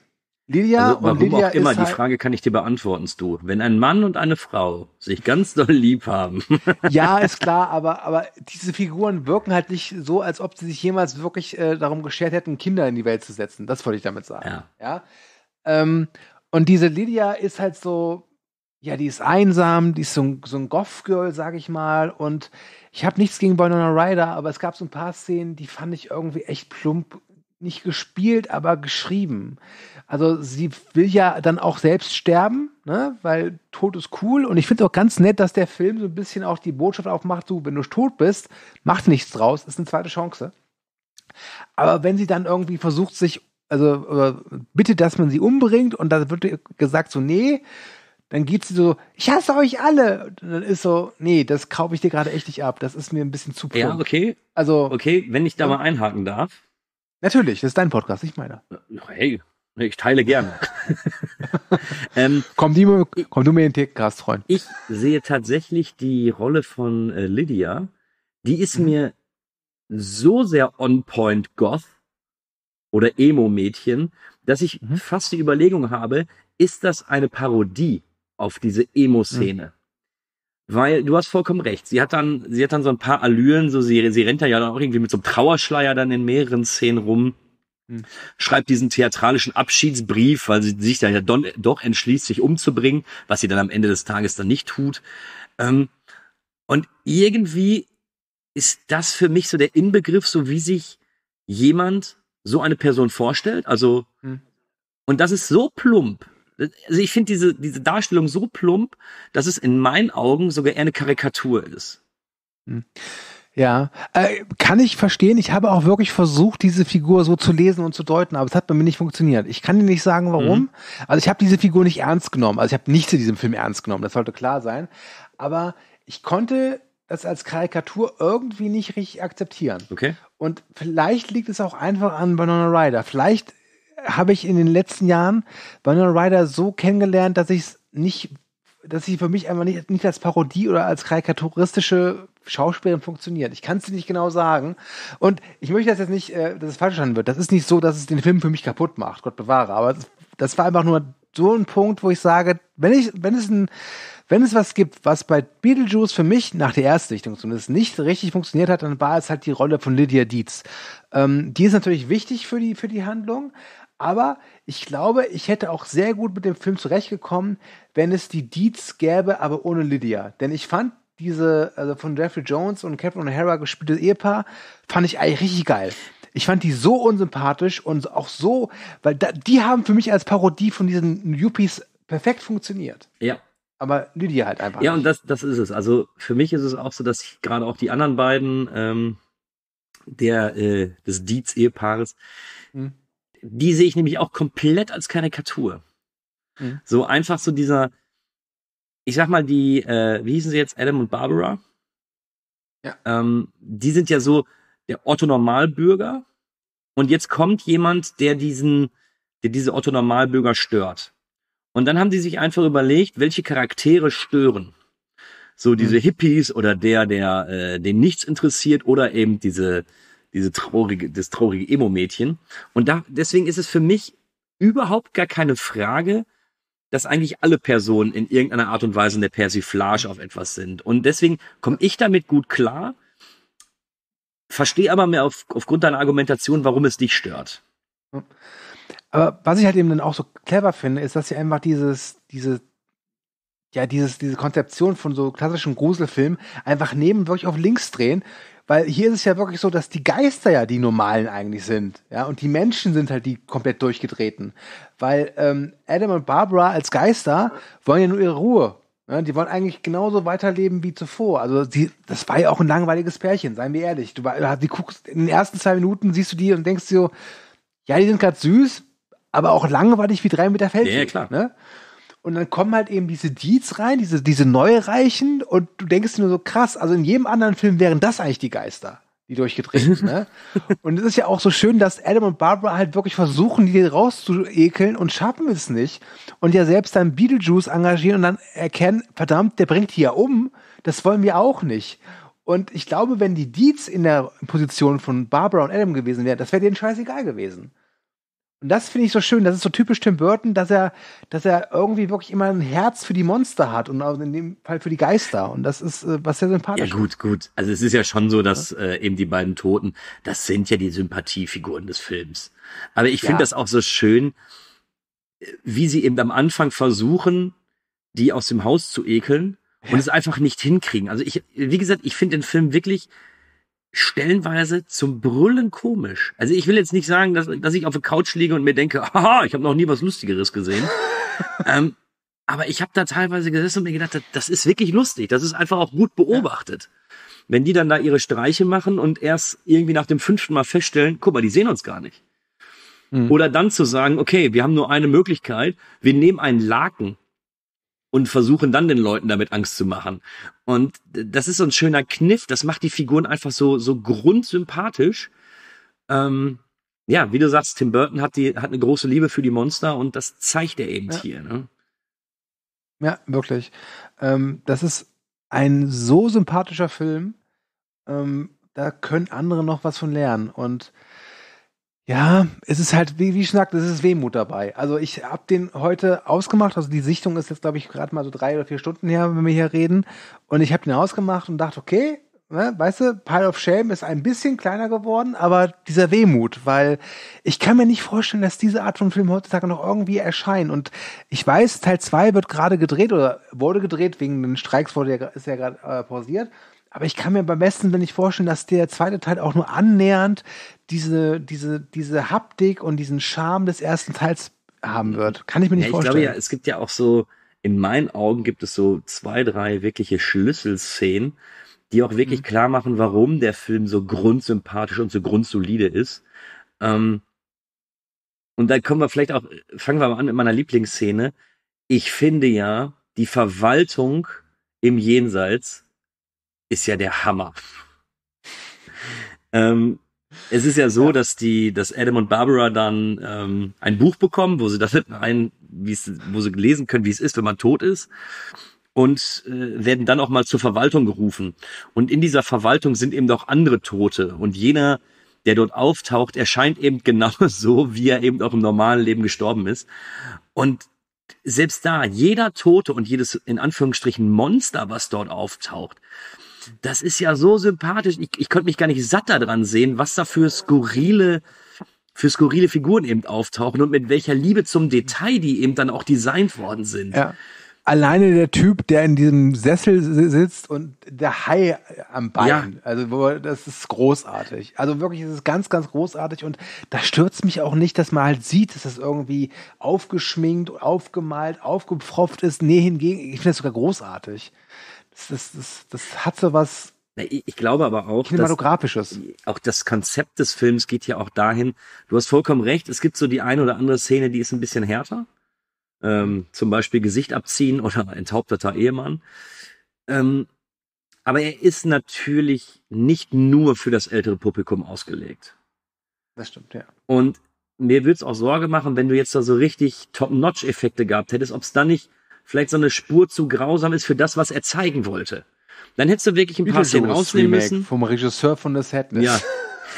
Lilia. Also, warum und Lilia auch immer, die halt Frage kann ich dir beantworten, du. Wenn ein Mann und eine Frau sich ganz doll lieb haben. <laughs> ja, ist klar, aber, aber diese Figuren wirken halt nicht so, als ob sie sich jemals wirklich äh, darum geschert hätten, Kinder in die Welt zu setzen. Das wollte ich damit sagen. Ja. ja? Ähm, und diese Lydia ist halt so, ja, die ist einsam, die ist so ein, so ein Goff-Girl, sag ich mal. Und ich habe nichts gegen Bonona Ryder, aber es gab so ein paar Szenen, die fand ich irgendwie echt plump nicht gespielt, aber geschrieben. Also sie will ja dann auch selbst sterben, ne? weil Tod ist cool. Und ich finde es auch ganz nett, dass der Film so ein bisschen auch die Botschaft aufmacht, so, wenn du tot bist, mach nichts draus, ist eine zweite Chance. Aber wenn sie dann irgendwie versucht, sich, also äh, bittet, dass man sie umbringt und dann wird gesagt so, nee, dann geht sie so, ich hasse euch alle. Und dann ist so, nee, das kaufe ich dir gerade echt nicht ab. Das ist mir ein bisschen zu plump. Ja, okay. Also. Okay, wenn ich da ja. mal einhaken darf. Natürlich, das ist dein Podcast, nicht meiner. Hey, ich teile gerne. <laughs> ähm, komm, die, komm du mir in den Podcast, Freund. Ich sehe tatsächlich die Rolle von äh, Lydia. Die ist mhm. mir so sehr on point Goth oder Emo-Mädchen, dass ich mhm. fast die Überlegung habe, ist das eine Parodie auf diese Emo-Szene. Mhm. Weil du hast vollkommen recht. Sie hat dann, sie hat dann so ein paar Allüren, so sie, sie rennt da ja dann auch irgendwie mit so einem Trauerschleier dann in mehreren Szenen rum, mhm. schreibt diesen theatralischen Abschiedsbrief, weil sie sich dann ja don, doch entschließt, sich umzubringen, was sie dann am Ende des Tages dann nicht tut. Ähm, und irgendwie ist das für mich so der Inbegriff, so wie sich jemand so eine Person vorstellt. Also, mhm. und das ist so plump, also ich finde diese, diese Darstellung so plump, dass es in meinen Augen sogar eher eine Karikatur ist. Hm. Ja, äh, kann ich verstehen. Ich habe auch wirklich versucht, diese Figur so zu lesen und zu deuten, aber es hat bei mir nicht funktioniert. Ich kann dir nicht sagen, warum. Mhm. Also ich habe diese Figur nicht ernst genommen. Also ich habe nichts in diesem Film ernst genommen, das sollte klar sein. Aber ich konnte das als Karikatur irgendwie nicht richtig akzeptieren. Okay. Und vielleicht liegt es auch einfach an Banana Rider. Vielleicht habe ich in den letzten Jahren Vanilla Rider so kennengelernt, dass ich es nicht, dass sie für mich einfach nicht, nicht als Parodie oder als karikaturistische Schauspielerin funktioniert. Ich kann es dir nicht genau sagen. Und ich möchte das jetzt nicht, äh, dass es falsch verstanden wird. Das ist nicht so, dass es den Film für mich kaputt macht, Gott bewahre. Aber das war einfach nur so ein Punkt, wo ich sage, wenn ich, wenn es ein, wenn es was gibt, was bei Beetlejuice für mich nach der Erstsichtung zumindest nicht richtig funktioniert hat, dann war es halt die Rolle von Lydia Dietz. Ähm, die ist natürlich wichtig für die, für die Handlung, aber ich glaube, ich hätte auch sehr gut mit dem Film zurechtgekommen, wenn es die Deeds gäbe, aber ohne Lydia. Denn ich fand diese, also von Jeffrey Jones und Catherine O'Hara gespielte Ehepaar, fand ich eigentlich richtig geil. Ich fand die so unsympathisch und auch so, weil da, die haben für mich als Parodie von diesen Yuppies perfekt funktioniert. Ja. Aber Lydia halt einfach. Ja, nicht. und das, das ist es. Also für mich ist es auch so, dass gerade auch die anderen beiden ähm, der, äh, des Dietz-Ehepaares, hm die sehe ich nämlich auch komplett als Karikatur. Mhm. So einfach so dieser, ich sag mal, die, äh, wie hießen sie jetzt, Adam und Barbara? Ja. Ähm, die sind ja so der Otto Normalbürger. Und jetzt kommt jemand, der diesen, der diese Otto Normalbürger stört. Und dann haben die sich einfach überlegt, welche Charaktere stören. So diese mhm. Hippies oder der, der äh, den nichts interessiert oder eben diese diese traurige, das traurige Emo-Mädchen. Und da, deswegen ist es für mich überhaupt gar keine Frage, dass eigentlich alle Personen in irgendeiner Art und Weise eine Persiflage auf etwas sind. Und deswegen komme ich damit gut klar, verstehe aber mehr auf, aufgrund deiner Argumentation, warum es dich stört. Aber was ich halt eben dann auch so clever finde, ist, dass sie einfach dieses, diese, ja, dieses, diese Konzeption von so klassischen Gruselfilmen einfach neben wirklich auf links drehen weil hier ist es ja wirklich so, dass die Geister ja die Normalen eigentlich sind. Ja, und die Menschen sind halt die komplett durchgedrehten. Weil ähm, Adam und Barbara als Geister wollen ja nur ihre Ruhe. Ja, ne? die wollen eigentlich genauso weiterleben wie zuvor. Also die, das war ja auch ein langweiliges Pärchen, seien wir ehrlich. Du die guckst in den ersten zwei Minuten siehst du die und denkst dir so, ja, die sind gerade süß, aber auch langweilig wie drei Meter Felsen. Ja, klar. Ne? Und dann kommen halt eben diese Deeds rein, diese, diese Neureichen und du denkst dir nur so krass, also in jedem anderen Film wären das eigentlich die Geister die durchgedreht. Ne? <laughs> und es ist ja auch so schön, dass Adam und Barbara halt wirklich versuchen, die rauszuekeln und schaffen es nicht. Und ja selbst dann Beetlejuice engagieren und dann erkennen, verdammt, der bringt die ja um. Das wollen wir auch nicht. Und ich glaube, wenn die Deeds in der Position von Barbara und Adam gewesen wären, das wäre denen scheißegal gewesen. Und das finde ich so schön, das ist so typisch Tim Burton, dass er, dass er irgendwie wirklich immer ein Herz für die Monster hat und in dem Fall für die Geister. Und das ist äh, was sehr sympathisch. Ja, gut, gut. Also es ist ja schon so, dass äh, eben die beiden Toten, das sind ja die Sympathiefiguren des Films. Aber ich finde ja. das auch so schön, äh, wie sie eben am Anfang versuchen, die aus dem Haus zu ekeln und ja. es einfach nicht hinkriegen. Also ich, wie gesagt, ich finde den Film wirklich stellenweise zum Brüllen komisch. Also ich will jetzt nicht sagen, dass, dass ich auf der Couch liege und mir denke, <laughs> haha, ich habe noch nie was Lustigeres gesehen. <laughs> ähm, aber ich habe da teilweise gesessen und mir gedacht, das ist wirklich lustig. Das ist einfach auch gut beobachtet. Ja. Wenn die dann da ihre Streiche machen und erst irgendwie nach dem fünften Mal feststellen, guck mal, die sehen uns gar nicht. Mhm. Oder dann zu sagen, okay, wir haben nur eine Möglichkeit, wir nehmen einen Laken und versuchen dann den Leuten damit Angst zu machen. Und das ist so ein schöner Kniff, das macht die Figuren einfach so, so grundsympathisch. Ähm, ja, wie du sagst, Tim Burton hat, die, hat eine große Liebe für die Monster und das zeigt er eben ja. hier. Ne? Ja, wirklich. Ähm, das ist ein so sympathischer Film. Ähm, da können andere noch was von lernen. Und ja, es ist halt, wie, wie schon gesagt, es ist Wehmut dabei. Also ich habe den heute ausgemacht, also die Sichtung ist jetzt, glaube ich, gerade mal so drei oder vier Stunden her, wenn wir hier reden. Und ich habe den ausgemacht und dachte, okay, ne, weißt du, Pile of Shame ist ein bisschen kleiner geworden, aber dieser Wehmut, weil ich kann mir nicht vorstellen, dass diese Art von Film heutzutage noch irgendwie erscheint. Und ich weiß, Teil 2 wird gerade gedreht oder wurde gedreht, wegen den Streiks wurde ja, ist ja gerade äh, pausiert. Aber ich kann mir beim besten Willen nicht vorstellen, dass der zweite Teil auch nur annähernd diese, diese, diese Haptik und diesen Charme des ersten Teils haben wird. Kann ich mir nicht ja, ich vorstellen. Ich glaube ja, es gibt ja auch so, in meinen Augen gibt es so zwei, drei wirkliche Schlüsselszenen, die auch wirklich mhm. klar machen, warum der Film so grundsympathisch und so grundsolide ist. Ähm, und da kommen wir vielleicht auch, fangen wir mal an mit meiner Lieblingsszene. Ich finde ja, die Verwaltung im Jenseits ist ja der Hammer. ähm, es ist ja so, ja. dass die, dass Adam und Barbara dann ähm, ein Buch bekommen, wo sie dann rein, wie es, wo sie lesen können, wie es ist, wenn man tot ist. Und äh, werden dann auch mal zur Verwaltung gerufen. Und in dieser Verwaltung sind eben doch andere Tote. Und jener, der dort auftaucht, erscheint eben genau <laughs> so, wie er eben auch im normalen Leben gestorben ist. Und selbst da, jeder Tote und jedes in Anführungsstrichen Monster, was dort auftaucht, das ist ja so sympathisch. Ich, ich könnte mich gar nicht satt daran sehen, was da für skurrile für skurrile Figuren eben auftauchen und mit welcher Liebe zum Detail die eben dann auch designt worden sind. Ja. Alleine der Typ, der in diesem Sessel sitzt und der Hai am Bein. Ja. Also das ist großartig. Also wirklich, es ist ganz, ganz großartig und da stört mich auch nicht, dass man halt sieht, dass das irgendwie aufgeschminkt, aufgemalt, aufgepfropft ist. Nee, hingegen, ich finde das sogar großartig das, das, das hat so was. Ich glaube aber auch, Dass, auch das Konzept des Films geht ja auch dahin. Du hast vollkommen recht. Es gibt so die eine oder andere Szene, die ist ein bisschen härter. Ähm, zum Beispiel Gesicht abziehen oder <laughs> enthaupteter Ehemann. Ähm, aber er ist natürlich nicht nur für das ältere Publikum ausgelegt. Das stimmt, ja. Und mir würde es auch Sorge machen, wenn du jetzt da so richtig Top-Notch-Effekte gehabt hättest, ob es dann nicht vielleicht so eine Spur zu grausam ist für das, was er zeigen wollte. Dann hättest du wirklich ein paar Szenen rausnehmen Remake müssen. Vom Regisseur von The Sadness. Ja.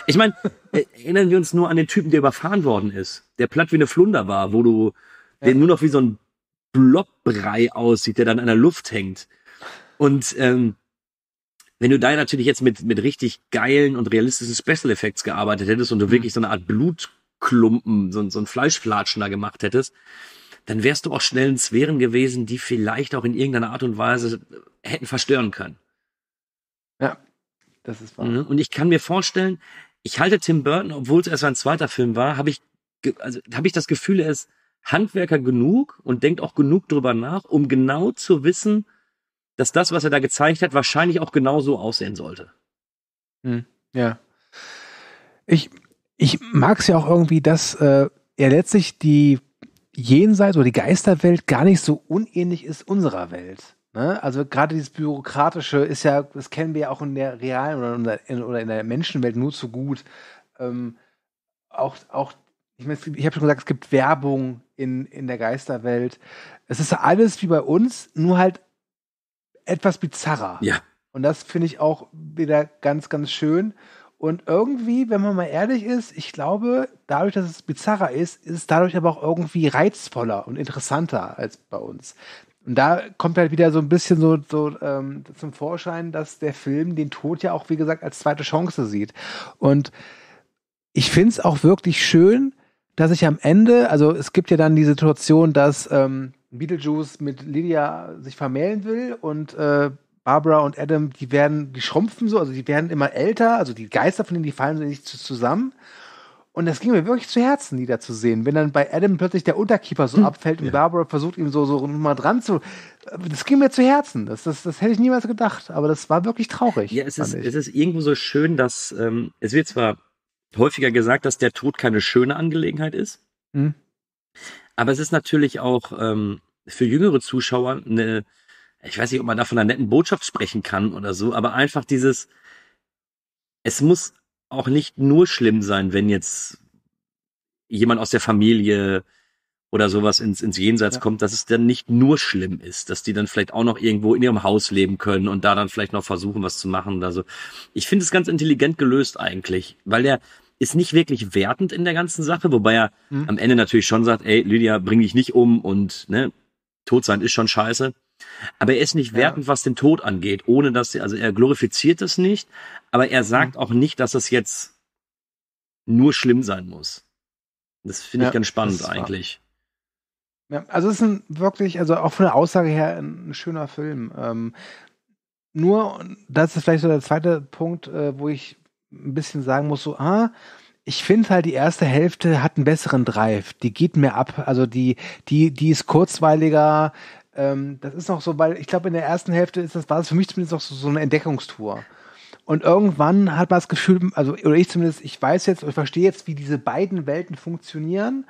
Ich meine, äh, erinnern wir uns nur an den Typen, der überfahren worden ist, der platt wie eine Flunder war, wo du ja. der nur noch wie so ein Blobbrei aussieht, der dann an der Luft hängt. Und ähm, wenn du da natürlich jetzt mit, mit richtig geilen und realistischen Special Effects gearbeitet hättest und du mhm. wirklich so eine Art Blutklumpen, so, so ein Fleischflatschen da gemacht hättest, dann wärst du auch schnell in Sphären gewesen, die vielleicht auch in irgendeiner Art und Weise äh, hätten verstören können. Ja, das ist wahr. Ne? Und ich kann mir vorstellen, ich halte Tim Burton, obwohl es erst ein zweiter Film war, habe ich, also, hab ich das Gefühl, er ist Handwerker genug und denkt auch genug drüber nach, um genau zu wissen, dass das, was er da gezeigt hat, wahrscheinlich auch genau so aussehen sollte. Hm, ja. Ich, ich mag es ja auch irgendwie, dass äh, er letztlich die Jenseits oder die Geisterwelt gar nicht so unähnlich ist unserer Welt. Ne? Also gerade dieses Bürokratische ist ja, das kennen wir ja auch in der realen oder in der, oder in der Menschenwelt nur zu gut. Ähm, auch, auch, ich, mein, ich habe schon gesagt, es gibt Werbung in, in der Geisterwelt. Es ist alles wie bei uns, nur halt etwas bizarrer. Ja. Und das finde ich auch wieder ganz, ganz schön. Und irgendwie, wenn man mal ehrlich ist, ich glaube, dadurch, dass es bizarrer ist, ist es dadurch aber auch irgendwie reizvoller und interessanter als bei uns. Und da kommt halt wieder so ein bisschen so, so ähm, zum Vorschein, dass der Film den Tod ja auch, wie gesagt, als zweite Chance sieht. Und ich finde es auch wirklich schön, dass ich am Ende, also es gibt ja dann die Situation, dass ähm, Beetlejuice mit Lydia sich vermählen will und äh, Barbara und Adam, die werden, die schrumpfen so, also die werden immer älter, also die Geister von denen, die fallen so nicht zusammen. Und das ging mir wirklich zu Herzen, die da zu sehen. Wenn dann bei Adam plötzlich der Unterkeeper so hm. abfällt und ja. Barbara versucht, ihm so, so mal dran zu. Das ging mir zu Herzen. Das, das, das hätte ich niemals gedacht. Aber das war wirklich traurig. Ja, es ist, es ist irgendwo so schön, dass ähm, es wird zwar häufiger gesagt, dass der Tod keine schöne Angelegenheit ist. Hm. Aber es ist natürlich auch ähm, für jüngere Zuschauer eine ich weiß nicht, ob man da von einer netten Botschaft sprechen kann oder so, aber einfach dieses, es muss auch nicht nur schlimm sein, wenn jetzt jemand aus der Familie oder sowas ins, ins Jenseits ja. kommt, dass es dann nicht nur schlimm ist, dass die dann vielleicht auch noch irgendwo in ihrem Haus leben können und da dann vielleicht noch versuchen, was zu machen oder so. Ich finde es ganz intelligent gelöst eigentlich, weil der ist nicht wirklich wertend in der ganzen Sache, wobei er mhm. am Ende natürlich schon sagt, ey, Lydia, bring dich nicht um und ne, tot sein ist schon scheiße. Aber er ist nicht wertend, ja. was den Tod angeht, ohne dass er, also er glorifiziert es nicht, aber er sagt mhm. auch nicht, dass es jetzt nur schlimm sein muss. Das finde ja, ich ganz spannend eigentlich. Ja, also es ist ein wirklich, also auch von der Aussage her ein, schöner Film. Ähm, nur, das ist vielleicht so der zweite Punkt, äh, wo ich ein bisschen sagen muss, so, ah, ich finde halt, die erste Hälfte hat einen besseren Drive. Die geht mehr ab. Also die, die, die ist kurzweiliger, ähm, das ist noch so, weil ich glaube, in der ersten Hälfte ist das, war es für mich zumindest noch so, so eine Entdeckungstour. Und irgendwann hat man das Gefühl, also, oder ich zumindest, ich weiß jetzt, ich verstehe jetzt, wie diese beiden Welten funktionieren.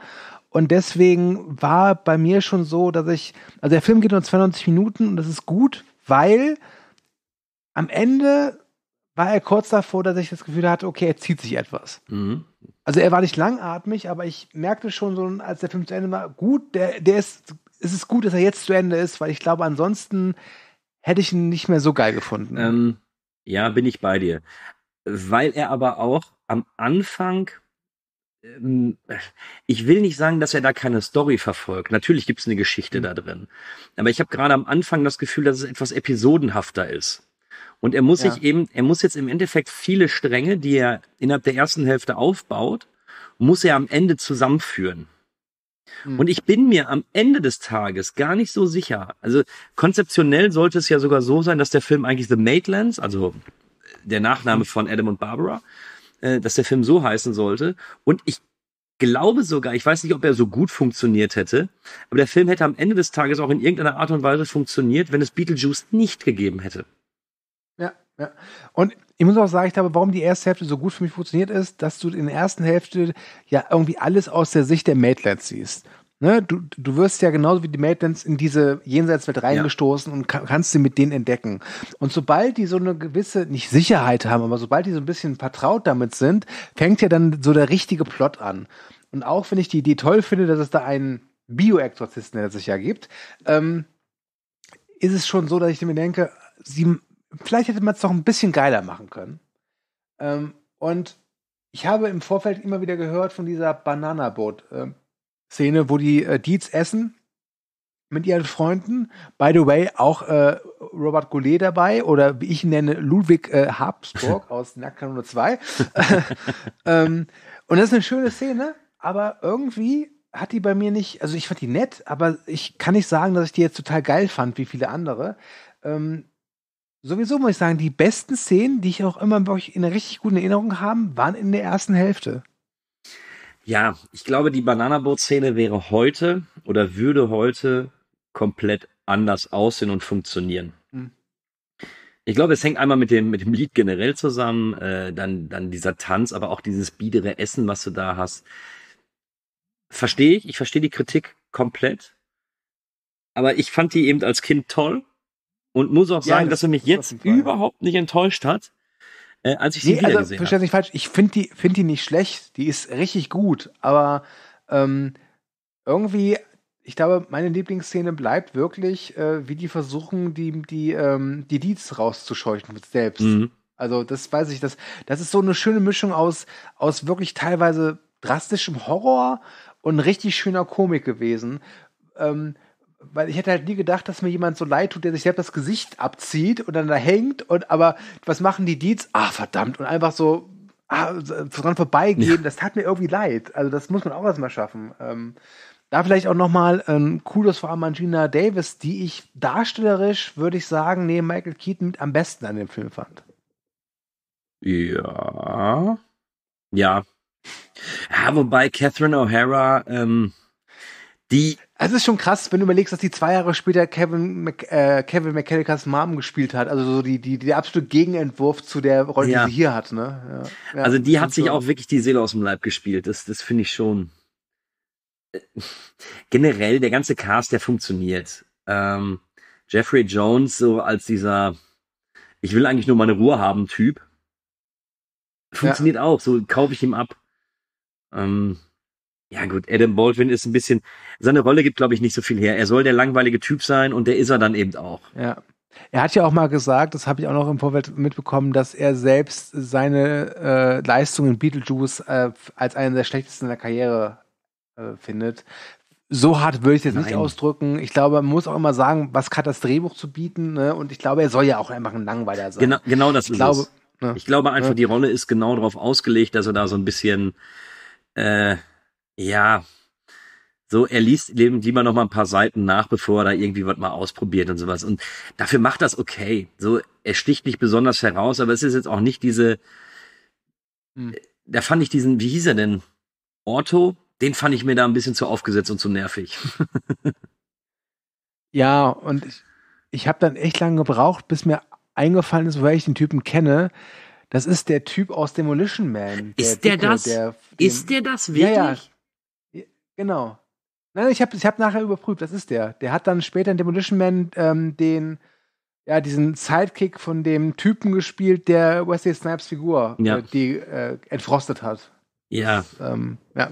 Und deswegen war bei mir schon so, dass ich, also der Film geht nur 92 Minuten und das ist gut, weil am Ende war er kurz davor, dass ich das Gefühl hatte, okay, er zieht sich etwas. Mhm. Also er war nicht langatmig, aber ich merkte schon so, als der Film zu Ende war, gut, der, der ist es ist gut, dass er jetzt zu Ende ist, weil ich glaube, ansonsten hätte ich ihn nicht mehr so geil gefunden. Ähm, ja, bin ich bei dir. Weil er aber auch am Anfang, ähm, ich will nicht sagen, dass er da keine Story verfolgt. Natürlich gibt es eine Geschichte mhm. da drin. Aber ich habe gerade am Anfang das Gefühl, dass es etwas episodenhafter ist. Und er muss ja. sich eben, er muss jetzt im Endeffekt viele Stränge, die er innerhalb der ersten Hälfte aufbaut, muss er am Ende zusammenführen. Mhm. Und hm. ich bin mir am Ende des Tages gar nicht so sicher. Also konzeptionell sollte es ja sogar so sein, dass der Film eigentlich The Maitlands, also äh, der Nachname hm. von Adam und Barbara, äh, dass der Film so heißen sollte. Und ich glaube sogar, ich weiß nicht, ob er so gut funktioniert hätte, aber der Film hätte am Ende des Tages auch in irgendeiner Art und Weise funktioniert, wenn es Beetlejuice nicht gegeben hätte. Ja, ja. Und ich muss auch sagen, ich glaube, warum die erste Hälfte so gut für mich funktioniert ist, dass du in der ersten Hälfte ja irgendwie alles aus der Sicht der Maitlands siehst. Ne? Du, du wirst ja genauso wie die Maitlands in diese Jenseitswelt reingestoßen ja. und kann, kannst sie mit denen entdecken. Und sobald die so eine gewisse, nicht Sicherheit haben, aber sobald die so ein bisschen vertraut damit sind, fängt ja dann so der richtige Plot an. Und auch wenn ich die Idee toll finde, dass es da einen Bio-Exorzisten, der sich ja gibt, ähm, ist es schon so, dass ich mir denke, sie vielleicht hätte man es doch ein bisschen geiler machen können. Ähm, und ich habe im Vorfeld immer wieder gehört von dieser Banana Boat Szene, wo die äh, Deeds essen mit ihren Freunden. By the way, auch äh, Robert Goulet dabei oder wie ich ihn nenne, Ludwig äh, Habsburg <laughs> aus Nacktkanone 2. <laughs> ähm, und das ist eine schöne Szene, aber irgendwie hat die bei mir nicht, also ich fand die nett, aber ich kann nicht sagen, dass ich die jetzt total geil fand, wie viele andere. Ähm, sowieso muss ich sagen, die besten Szenen, die ich auch immer wirklich in einer richtig guten Erinnerung habe, waren in der ersten Hälfte. Ja, ich glaube, die Bananaboot-Szene wäre heute oder würde heute komplett anders aussehen und funktionieren. Hm. Ich glaube, es hängt einmal mit dem, mit dem Lied generell zusammen, äh, dann, dann dieser Tanz, aber auch dieses biedere Essen, was du da hast. Verstehe ich, ich verstehe die Kritik komplett. Aber ich fand die eben als Kind toll und muss auch sagen, ja, das dass er mich jetzt überhaupt nicht enttäuscht hat, äh, als ich sie nee, also, gesehen habe. Verstehe nicht falsch, ich finde die, find die nicht schlecht, die ist richtig gut, aber ähm, irgendwie, ich glaube, meine Lieblingsszene bleibt wirklich, äh, wie die versuchen, die, die, ähm, die Deeds rauszuscheuchen mit selbst. Mhm. Also, das weiß ich, das, das ist so eine schöne Mischung aus, aus wirklich teilweise drastischem Horror und richtig schöner Komik gewesen. Ähm, weil ich hätte halt nie gedacht, dass mir jemand so leid tut, der sich selbst das Gesicht abzieht und dann da hängt und aber was machen die Deeds? Ah, verdammt, und einfach so ah, dran vorbeigehen, ja. das tat mir irgendwie leid. Also das muss man auch erstmal schaffen. Ähm, da vielleicht auch nochmal ähm, Kudos vor allem an Gina Davis, die ich darstellerisch, würde ich sagen, neben Michael Keaton mit am besten an dem Film fand. Ja. Ja. Ja, wobei Catherine O'Hara, ähm, die es ist schon krass, wenn du überlegst, dass die zwei Jahre später Kevin, Mc, äh, Kevin McCallicas Mom gespielt hat. Also so die, die, der absolute Gegenentwurf zu der Rolle, ja. die sie hier hat. Ne? Ja. Ja, also die hat sich auch wirklich die Seele aus dem Leib gespielt. Das, das finde ich schon. Äh, <laughs> generell, der ganze Cast, der funktioniert. Ähm, Jeffrey Jones, so als dieser, ich will eigentlich nur meine Ruhe haben, Typ. Funktioniert auch, so kaufe ich ihm ab. Ähm, ja gut, Adam Baldwin ist ein bisschen, seine Rolle gibt, glaube ich, nicht so viel her. Er soll der langweilige Typ sein und der ist er dann eben auch. Ja. Er hat ja auch mal gesagt, das habe ich auch noch im Vorfeld mitbekommen, dass er selbst seine äh, Leistung in Beetlejuice äh, als einen der schlechtesten in der Karriere äh, findet. So hart würde ich es jetzt Nein. nicht ausdrücken. Ich glaube, man muss auch immer sagen, was hat das Drehbuch zu bieten? Ne? Und ich glaube, er soll ja auch einfach ein Langweiler sein. Genau, genau das ich ist glaube, es. Ne? Ich glaube einfach, ne? die Rolle ist genau darauf ausgelegt, dass er da so ein bisschen äh, ja, so, er liest eben lieber noch mal ein paar Seiten nach, bevor er da irgendwie was mal ausprobiert und sowas. Und dafür macht das okay. So, er sticht nicht besonders heraus, aber es ist jetzt auch nicht diese. Hm. Äh, da fand ich diesen, wie hieß er denn? Otto? den fand ich mir da ein bisschen zu aufgesetzt und zu nervig. <laughs> ja, und ich, ich habe dann echt lange gebraucht, bis mir eingefallen ist, woher ich den Typen kenne. Das ist der Typ aus Demolition Man. Der ist der Dicke, das? Der, dem, ist der das wirklich? Ja, ja. Genau. Nein, ich habe ich hab nachher überprüft, das ist der. Der hat dann später in Demolition Man ähm, den, ja, diesen Sidekick von dem Typen gespielt, der Wesley Snipes Figur, äh, ja. äh, die äh, entfrostet hat. Ja. Das, ähm, ja.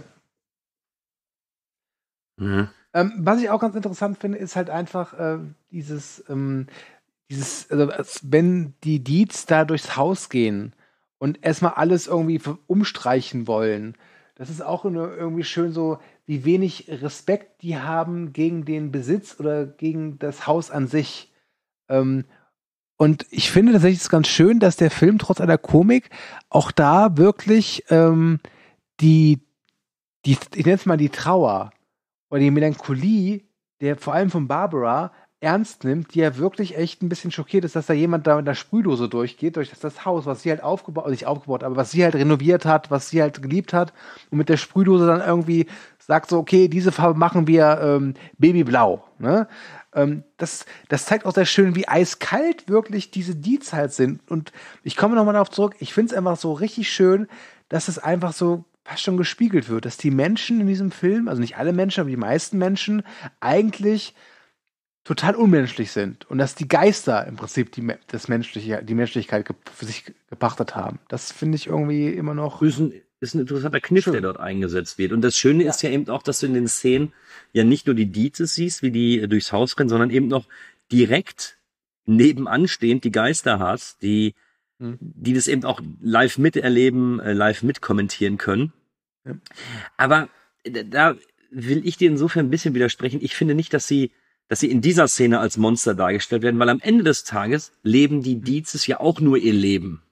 Mhm. Ähm, was ich auch ganz interessant finde, ist halt einfach äh, dieses, ähm, dieses, also, wenn die Deeds da durchs Haus gehen und erstmal alles irgendwie umstreichen wollen, das ist auch irgendwie schön so, wie wenig Respekt die haben gegen den Besitz oder gegen das Haus an sich. Ähm, und ich finde tatsächlich es ganz schön, dass der Film trotz aller Komik auch da wirklich ähm, die, die, ich nenne es mal die Trauer oder die Melancholie, der vor allem von Barbara ernst nimmt, die ja wirklich echt ein bisschen schockiert ist, dass da jemand da mit einer Sprühdose durchgeht, durch das, das Haus, was sie halt aufgebaut, nicht aufgebaut, aber was sie halt renoviert hat, was sie halt geliebt hat und mit der Sprühdose dann irgendwie sagt so, okay, diese Farbe machen wir ähm, Babyblau. Ne? Ähm, das, das zeigt auch sehr schön, wie eiskalt wirklich diese Deeds halt sind. Und ich komme nochmal darauf zurück, ich finde es einfach so richtig schön, dass es einfach so fast schon gespiegelt wird, dass die Menschen in diesem Film, also nicht alle Menschen, aber die meisten Menschen, eigentlich total unmenschlich sind und dass die Geister im Prinzip die, das menschliche, die Menschlichkeit für sich gepachtet haben. Das finde ich irgendwie immer noch. Grüßen, ist ein interessanter Kniff, Schön. der dort eingesetzt wird. Und das Schöne ja. ist ja eben auch, dass du in den Szenen ja nicht nur die Dietes siehst, wie die äh, durchs Haus rennen, sondern eben noch direkt nebenan stehend die Geister hast, die, mhm. die das eben auch live miterleben, äh, live mitkommentieren können. Ja. Aber äh, da will ich dir insofern ein bisschen widersprechen. Ich finde nicht, dass sie dass sie in dieser Szene als Monster dargestellt werden, weil am Ende des Tages leben die hm. Dietzes ja auch nur ihr Leben.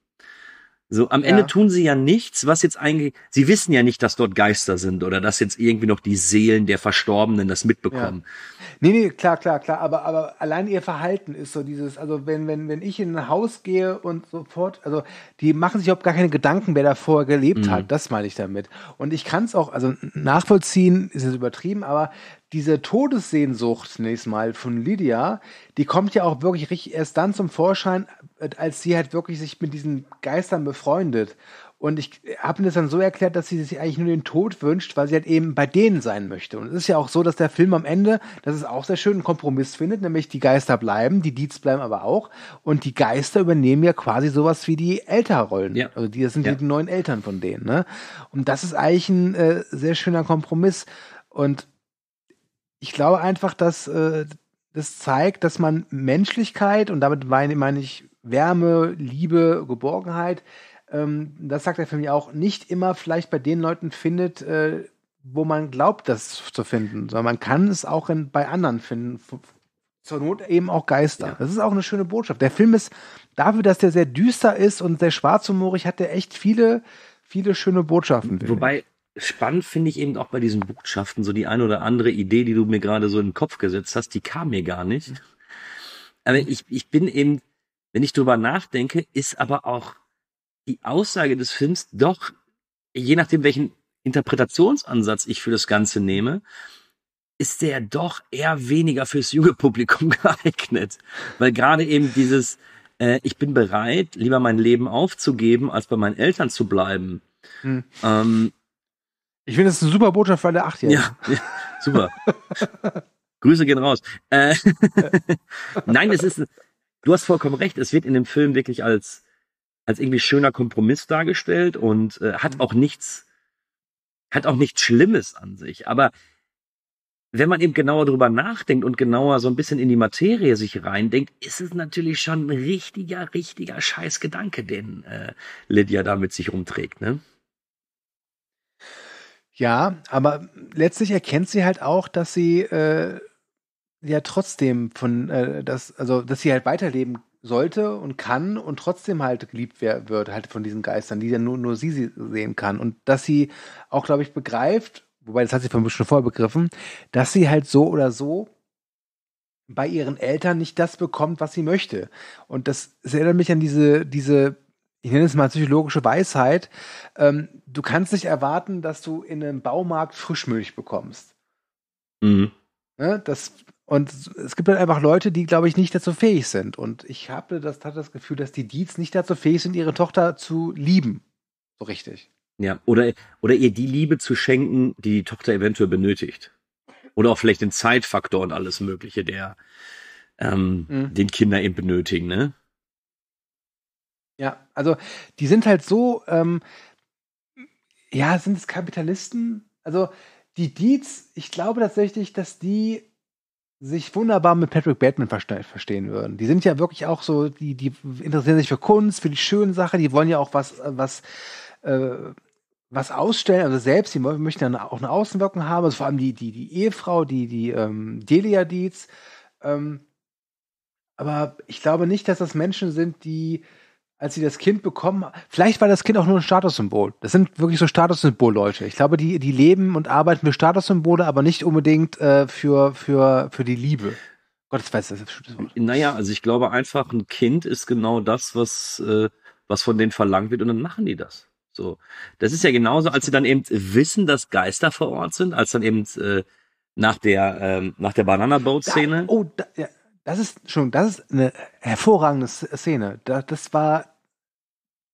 So, am ja. Ende tun sie ja nichts, was jetzt eigentlich, sie wissen ja nicht, dass dort Geister sind oder dass jetzt irgendwie noch die Seelen der Verstorbenen das mitbekommen. Ja. Nee, nee, klar, klar, klar, aber, aber allein ihr Verhalten ist so dieses, also wenn, wenn, wenn ich in ein Haus gehe und sofort, also die machen sich überhaupt gar keine Gedanken, wer da vorher gelebt mhm. hat, das meine ich damit. Und ich kann es auch, also nachvollziehen, ist es übertrieben, aber diese Todessehnsucht nächstes Mal von Lydia, die kommt ja auch wirklich richtig erst dann zum Vorschein, äh, als sie halt wirklich sich mit diesen Geistern befreundet. Und ich äh, habe mir das dann so erklärt, dass sie sich eigentlich nur den Tod wünscht, weil sie halt eben bei denen sein möchte. Und es ist ja auch so, dass der Film am Ende, dass es auch sehr schön, einen Kompromiss findet, nämlich die Geister bleiben, die Deeds bleiben aber auch. Und die Geister übernehmen ja quasi sowas wie die Elterrollen. Ja. Also die, das sind ja. die neuen Eltern von denen. Ne? Und das ist eigentlich ein äh, sehr schöner Kompromiss. Und ich glaube einfach, dass äh, das zeigt, dass man Menschlichkeit und damit meine, meine ich Wärme, Liebe, Geborgenheit, ähm, das sagt er für mich auch, nicht immer vielleicht bei den Leuten findet, äh, wo man glaubt, das zu finden, sondern man kann es auch in, bei anderen finden. Zur Not eben auch Geister. Ja. Das ist auch eine schöne Botschaft. Der Film ist dafür, dass der sehr düster ist und sehr schwarzhumorig, hat der echt viele, viele schöne Botschaften. Wobei, spannend finde ich eben auch bei diesen Botschaften so die eine oder andere Idee, die du mir gerade so in den Kopf gesetzt hast, die kam mir gar nicht. Mhm. Aber ich, ich bin eben, wenn ich drüber nachdenke, ist aber auch die Aussage des Films doch, je nachdem welchen Interpretationsansatz ich für das Ganze nehme, ist der doch eher weniger fürs junge Publikum <laughs> geeignet. Weil gerade eben dieses, äh, ich bin bereit, lieber mein Leben aufzugeben, als bei meinen Eltern zu bleiben. Hm. Ähm, ich finde, das ist eine super Botschaft für alle Achtjährigen. Ja, ja super. <laughs> Grüße gehen raus. Äh, <laughs> Nein, es ist, du hast vollkommen recht. Es wird in dem Film wirklich als, als irgendwie schöner Kompromiss dargestellt und äh, hat mhm. auch nichts, hat auch nichts Schlimmes an sich. Aber wenn man eben genauer drüber nachdenkt und genauer so ein bisschen in die Materie sich reindenkt, ist es natürlich schon ein richtiger, richtiger Scheißgedanke, den äh, Lydia da mit sich rumträgt, ne? Ja, aber letztlich erkennt sie halt auch, dass sie äh, ja trotzdem von äh, das, also dass sie halt weiterleben sollte und kann und trotzdem halt geliebt wird, halt von diesen Geistern, die dann nur, nur sie, sie sehen kann. Und dass sie auch, glaube ich, begreift, wobei das hat sie von schon vorher begriffen, dass sie halt so oder so bei ihren Eltern nicht das bekommt, was sie möchte. Und das, das erinnert mich an diese, diese ich nenne es mal psychologische Weisheit, ähm, du kannst nicht erwarten, dass du in einem Baumarkt Frischmilch bekommst. Mhm. Ne? Das, und es gibt halt einfach Leute, die, glaube ich, nicht dazu fähig sind. Und ich habe das, hatte das Gefühl, dass die Dietz nicht dazu fähig sind, ihre Tochter zu lieben. So richtig. Ja, oder, oder ihr die Liebe zu schenken, die die Tochter eventuell benötigt. Oder auch vielleicht den Zeitfaktor und alles Mögliche, der ähm, mhm. den Kinder eben benötigen, ne? Ja, also die sind halt so, ähm, ja, sind es Kapitalisten? Also die Deeds, ich glaube tatsächlich, dass die sich wunderbar mit Patrick Bateman verstehen würden. Die sind ja wirklich auch so, die, die interessieren sich für Kunst, für die schönen Sachen, die wollen ja auch was, äh, was, äh, was ausstellen, also selbst, die möchten dann auch eine Außenwirkung haben, also vor allem die, die, die Ehefrau, die, die ähm, Delia Dietz. Ähm, aber ich glaube nicht, dass das Menschen sind, die als sie das Kind bekommen, vielleicht war das Kind auch nur ein Statussymbol. Das sind wirklich so Statussymbolleute. Ich glaube, die, die leben und arbeiten für Statussymbole, aber nicht unbedingt äh, für, für, für die Liebe. Gott, das weiß das ist Naja, also ich glaube einfach, ein Kind ist genau das, was, äh, was von denen verlangt wird und dann machen die das. So. Das ist ja genauso, als sie dann eben wissen, dass Geister vor Ort sind, als dann eben äh, nach der, ähm, der Banana Boat Szene. Da, oh, da, ja. Das ist schon, das ist eine hervorragende Szene. Das, das war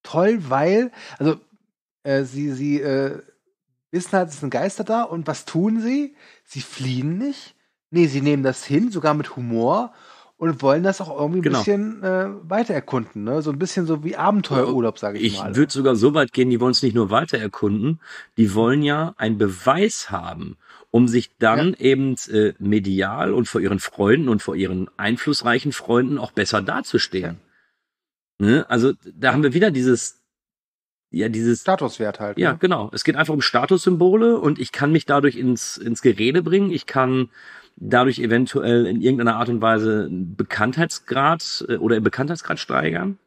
toll, weil, also äh, sie, sie äh, wissen halt, es sind Geister da und was tun sie? Sie fliehen nicht. Nee, sie nehmen das hin, sogar mit Humor und wollen das auch irgendwie ein genau. bisschen äh, weiter erkunden, ne? So ein bisschen so wie Abenteuerurlaub, sage ich, ich mal. Ich würde sogar so weit gehen, die wollen es nicht nur weiter erkunden, die wollen ja einen Beweis haben um sich dann ja. eben äh, medial und vor ihren Freunden und vor ihren einflussreichen Freunden auch besser dazustehen. Ja. Ne? Also da haben wir wieder dieses ja dieses Statuswert halt. Ja, ne? genau. Es geht einfach um Statussymbole und ich kann mich dadurch ins ins Gerede bringen. Ich kann dadurch eventuell in irgendeiner Art und Weise Bekanntheitsgrad äh, oder im Bekanntheitsgrad steigern.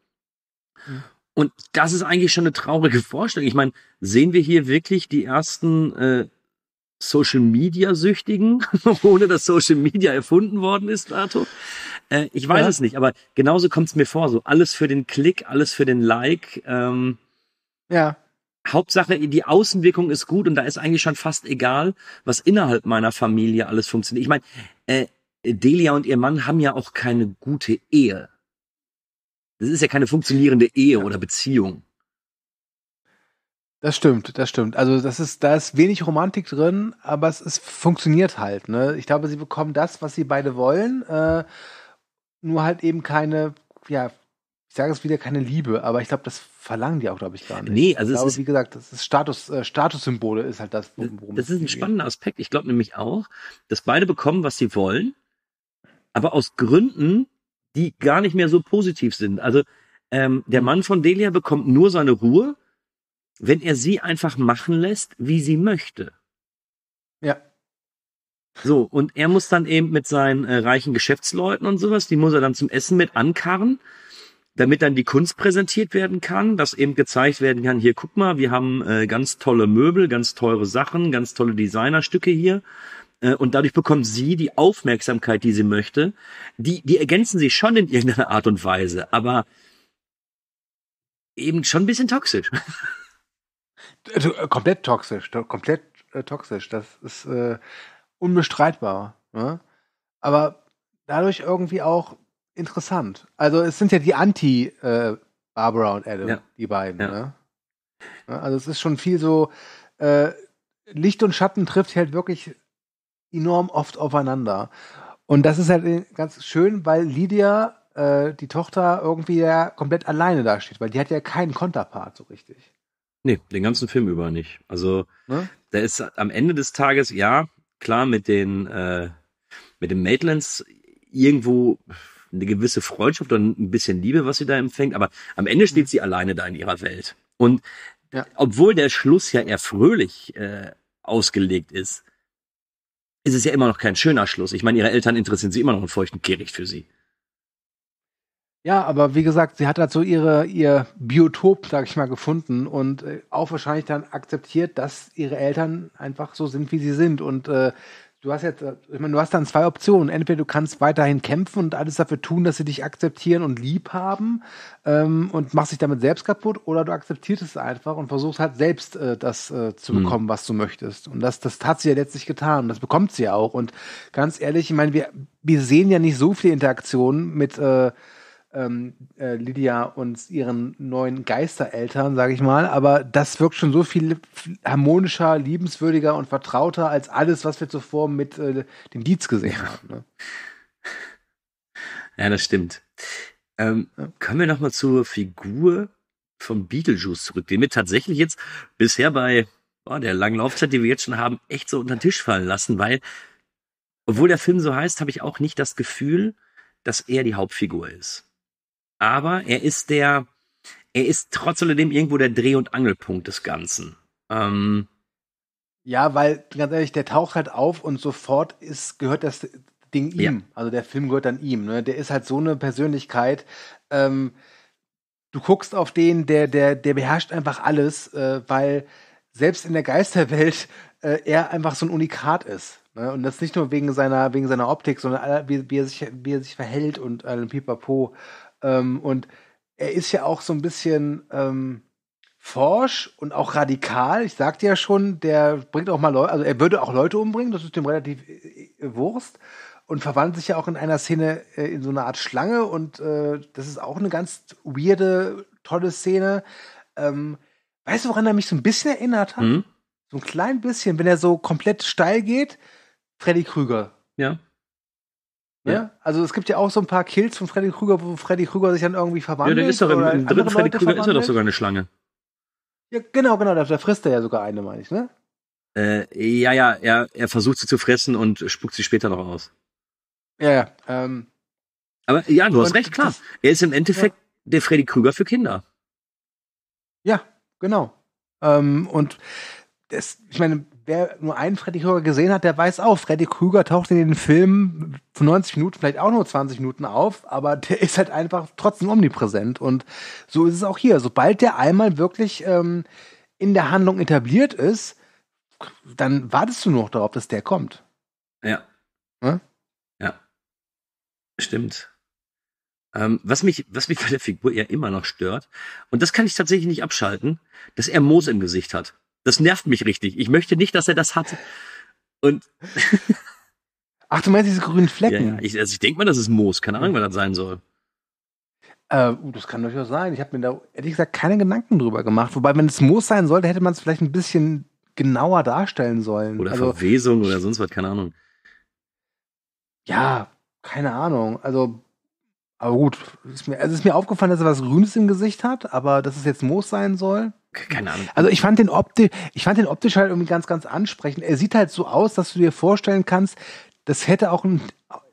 Hm. Und das ist eigentlich schon eine traurige <laughs> Vorstellung. Ich meine, sehen wir hier wirklich die ersten äh, Social Media Süchtigen, <laughs> ohne dass Social Media erfunden worden ist, dato. Äh, ich weiß ja. es nicht, aber genauso kommt es mir vor. So alles für den Klick, alles für den Like. Ähm, ja. Hauptsache, die Außenwirkung ist gut und da ist eigentlich schon fast egal, was innerhalb meiner Familie alles funktioniert. Ich meine, äh, Delia und ihr Mann haben ja auch keine gute Ehe. Das ist ja keine funktionierende Ehe ja. oder Beziehung. Das stimmt, das stimmt. Also das ist, da ist wenig Romantik drin, aber es, es funktioniert halt. Ne? Ich glaube, sie bekommen das, was sie beide wollen, äh, nur halt eben keine, ja, ich sage es wieder, keine Liebe, aber ich glaube, das verlangen die auch, glaube ich, gar nicht. Nee, also ich glaube, ist, wie gesagt, das ist Status, äh, Statussymbole ist halt das, worum Das ist ein spannender geht. Aspekt. Ich glaube nämlich auch, dass beide bekommen, was sie wollen, aber aus Gründen, die gar nicht mehr so positiv sind. Also ähm, der mhm. Mann von Delia bekommt nur seine Ruhe wenn er sie einfach machen lässt, wie sie möchte. Ja. So, und er muss dann eben mit seinen äh, reichen Geschäftsleuten und sowas, die muss er dann zum Essen mit ankarren, damit dann die Kunst präsentiert werden kann, dass eben gezeigt werden kann, hier guck mal, wir haben äh, ganz tolle Möbel, ganz teure Sachen, ganz tolle Designerstücke hier. Äh, und dadurch bekommt sie die Aufmerksamkeit, die sie möchte. Die, die ergänzen sich schon in irgendeiner Art und Weise, aber eben schon ein bisschen toxisch. <laughs> Also äh, komplett toxisch, komplett äh, toxisch. Das ist äh, unbestreitbar. Ne? Aber dadurch irgendwie auch interessant. Also es sind ja die Anti äh, Barbara und Adam, ja. die beiden. Ja. Ne? Also es ist schon viel so äh, Licht und Schatten trifft halt wirklich enorm oft aufeinander. Und das ist halt äh, ganz schön, weil Lydia, äh, die Tochter, irgendwie ja komplett alleine dasteht, weil die hat ja keinen Konterpart so richtig. Nee, den ganzen Film über nicht. Also, ne? der ist am Ende des Tages, ja, klar, mit den, äh, mit den Maitlands irgendwo eine gewisse Freundschaft und ein bisschen Liebe, was sie da empfängt, aber am Ende steht mhm. sie alleine da in ihrer Welt. Und ja. obwohl der Schluss ja eher fröhlich äh, ausgelegt ist, ist es ja immer noch kein schöner Schluss. Ich meine, ihre Eltern interessieren sie immer noch einen feuchten Kehricht für sie. Ja, aber wie gesagt, sie hat halt so ihre, ihr Biotop, sag ich mal, gefunden und äh, auch wahrscheinlich dann akzeptiert, dass ihre Eltern einfach so sind, wie sie sind. Und äh, du hast jetzt, äh, ich meine, du hast dann zwei Optionen. Entweder du kannst weiterhin kämpfen und alles dafür tun, dass sie dich akzeptieren und lieb haben ähm, und machst dich damit selbst kaputt, oder du akzeptierst es einfach und versuchst halt selbst äh, das äh, zu mhm. bekommen, was du möchtest. Und das, das hat sie ja letztlich getan und das bekommt sie ja auch. Und ganz ehrlich, ich meine, wir, wir sehen ja nicht so viele Interaktionen mit äh, ähm, äh, Lydia und ihren neuen Geistereltern, sage ich mal. Aber das wirkt schon so viel harmonischer, liebenswürdiger und vertrauter als alles, was wir zuvor mit äh, den Dietz gesehen haben. Ne? <laughs> Ja, das stimmt. Ähm, Kommen wir nochmal zur Figur von Beetlejuice zurück, den wir tatsächlich jetzt bisher bei oh, der langen Laufzeit, die wir jetzt schon haben, echt so unter den Tisch fallen lassen, weil obwohl der Film so heißt, habe ich auch nicht das Gefühl, dass er die Hauptfigur ist aber er ist der, er ist trotz alledem irgendwo der Dreh- und Angelpunkt des Ganzen. Ähm, ja, weil ganz ehrlich, der taucht halt auf und sofort ist, gehört das Ding ihm. Ja. Also der Film gehört dann ihm. Ne? Der ist halt so eine Persönlichkeit. Ähm, du guckst auf den, der, der, der beherrscht einfach alles, äh, weil selbst in der Geisterwelt äh, er einfach so ein Unikat ist. Ne? Und das nicht nur wegen seiner, wegen seiner Optik, sondern äh, wie, wie, er, sich, wie er sich verhält und allem äh, Pipapo. Ähm, und er ist ja auch so ein bisschen ähm, forsch und auch radikal. Ich sagte ja schon, der bringt auch mal Leute, also er würde auch Leute umbringen, das ist dem relativ äh, äh, Wurst. Und verwandelt sich ja auch in einer Szene äh, in so eine Art Schlange und äh, das ist auch eine ganz weirde, tolle Szene. Ähm, weißt du, woran er mich so ein bisschen erinnert hat? Mhm. So ein klein bisschen, wenn er so komplett steil geht, Freddy Krüger. Ja. Ne? Ja. Also es gibt ja auch so ein paar Kills von Freddy Krüger, wo Freddy Krüger sich dann irgendwie verwandelt. Ja, der ist doch im, im dritten Freddy Krüger ist er doch sogar eine Schlange. Ja, genau, genau, da, da frisst er ja sogar eine, meine ich, ne? Äh, ja, ja, er, er versucht sie zu fressen und spuckt sie später noch aus. Ja, ja. Ähm, Aber ja, du hast recht, klar. Das, er ist im Endeffekt ja. der Freddy Krüger für Kinder. Ja, genau. Ähm, und das, ich meine, wer nur einen Freddy Krüger gesehen hat, der weiß auch, Freddy Krüger taucht in den Filmen von 90 Minuten vielleicht auch nur 20 Minuten auf, aber der <laughs> ist halt einfach trotzdem omnipräsent. Und so ist es auch hier. Sobald der einmal wirklich ähm, in der Handlung etabliert ist, dann wartest du nur noch darauf, dass der kommt. Ja. Hm? Ja. Stimmt. Ähm, was, mich, was mich bei der Figur ja immer noch stört, und das kann ich tatsächlich nicht abschalten, dass er Moos im Gesicht hat. Das nervt mich richtig. Ich möchte nicht, dass er das hat. Und. <laughs> Ach, du meinst diese grünen Flecken? Ja, Ich, also ich denke mal, das ist Moos. Keine Ahnung, was das sein soll. Äh, uh, das kann durchaus sein. Ich habe mir da ehrlich gesagt keine Gedanken drüber gemacht. Wobei, wenn es Moos sein sollte, hätte man es vielleicht ein bisschen genauer darstellen sollen. Oder also, Verwesung oder sonst was, keine Ahnung. Ja, keine Ahnung. Also aber gut, ist mir, also ist mir aufgefallen, dass er was Grünes im Gesicht hat, aber dass es jetzt Moos sein soll. Keine Ahnung. Also ich fand den optisch, ich fand den optisch halt irgendwie ganz, ganz ansprechend. Er sieht halt so aus, dass du dir vorstellen kannst, das hätte auch ein,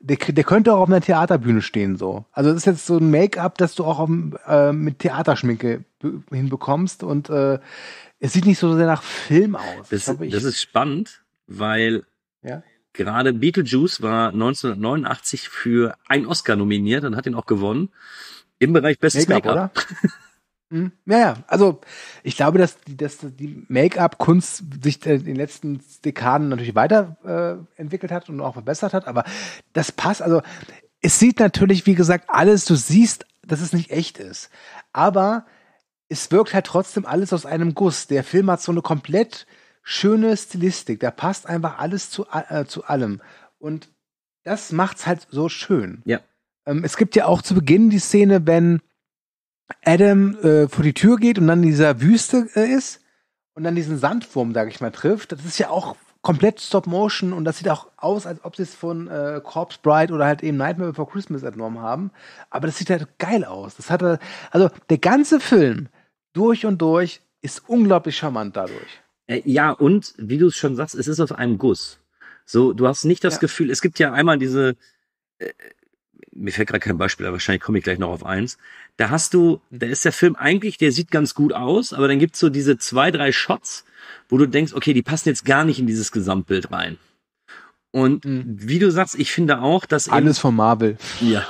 der, der könnte auch auf einer Theaterbühne stehen so. Also es ist jetzt so ein Make-up, das du auch auf, äh, mit Theaterschminke hinbekommst und äh, es sieht nicht so sehr nach Film aus. Das, ich glaub, ich, das ist spannend, weil ja? Gerade Beetlejuice war 1989 für einen Oscar nominiert und hat ihn auch gewonnen. Im Bereich Bestes Make-up. Make <laughs> hm, naja, also ich glaube, dass die, dass die Make-up-Kunst sich in den letzten Dekaden natürlich weiterentwickelt äh, hat und auch verbessert hat, aber das passt. Also es sieht natürlich, wie gesagt, alles, du siehst, dass es nicht echt ist. Aber es wirkt halt trotzdem alles aus einem Guss. Der Film hat so eine komplett schöne Stilistik. Da passt einfach alles zu, äh, zu allem. Und das macht's halt so schön. Ja. Ähm, es gibt ja auch zu Beginn die Szene, wenn Adam äh, vor die Tür geht und dann in dieser Wüste äh, ist und dann diesen Sandwurm, sag ich mal, trifft. Das ist ja auch komplett Stop Motion und das sieht auch aus, als ob sie es von äh, Corpse Bride oder halt eben Nightmare Before Christmas entnommen haben. Aber das sieht halt geil aus. Das hat also der ganze Film durch und durch ist unglaublich charmant dadurch. Äh, ja, und wie du es schon sagst, es ist aus einem Guss. So, du hast nicht das ja. Gefühl, es gibt ja einmal diese, äh, mir fällt gerade kein Beispiel, aber wahrscheinlich komme ich gleich noch auf eins. Da hast du, hm. da ist der Film eigentlich, der sieht ganz gut aus, aber dann gibt's so diese zwei, drei Shots, wo du denkst, okay, die passen jetzt gar nicht in dieses Gesamtbild rein. Und mhm. wie du sagst, ich finde auch, dass alles von Marvel. Ja.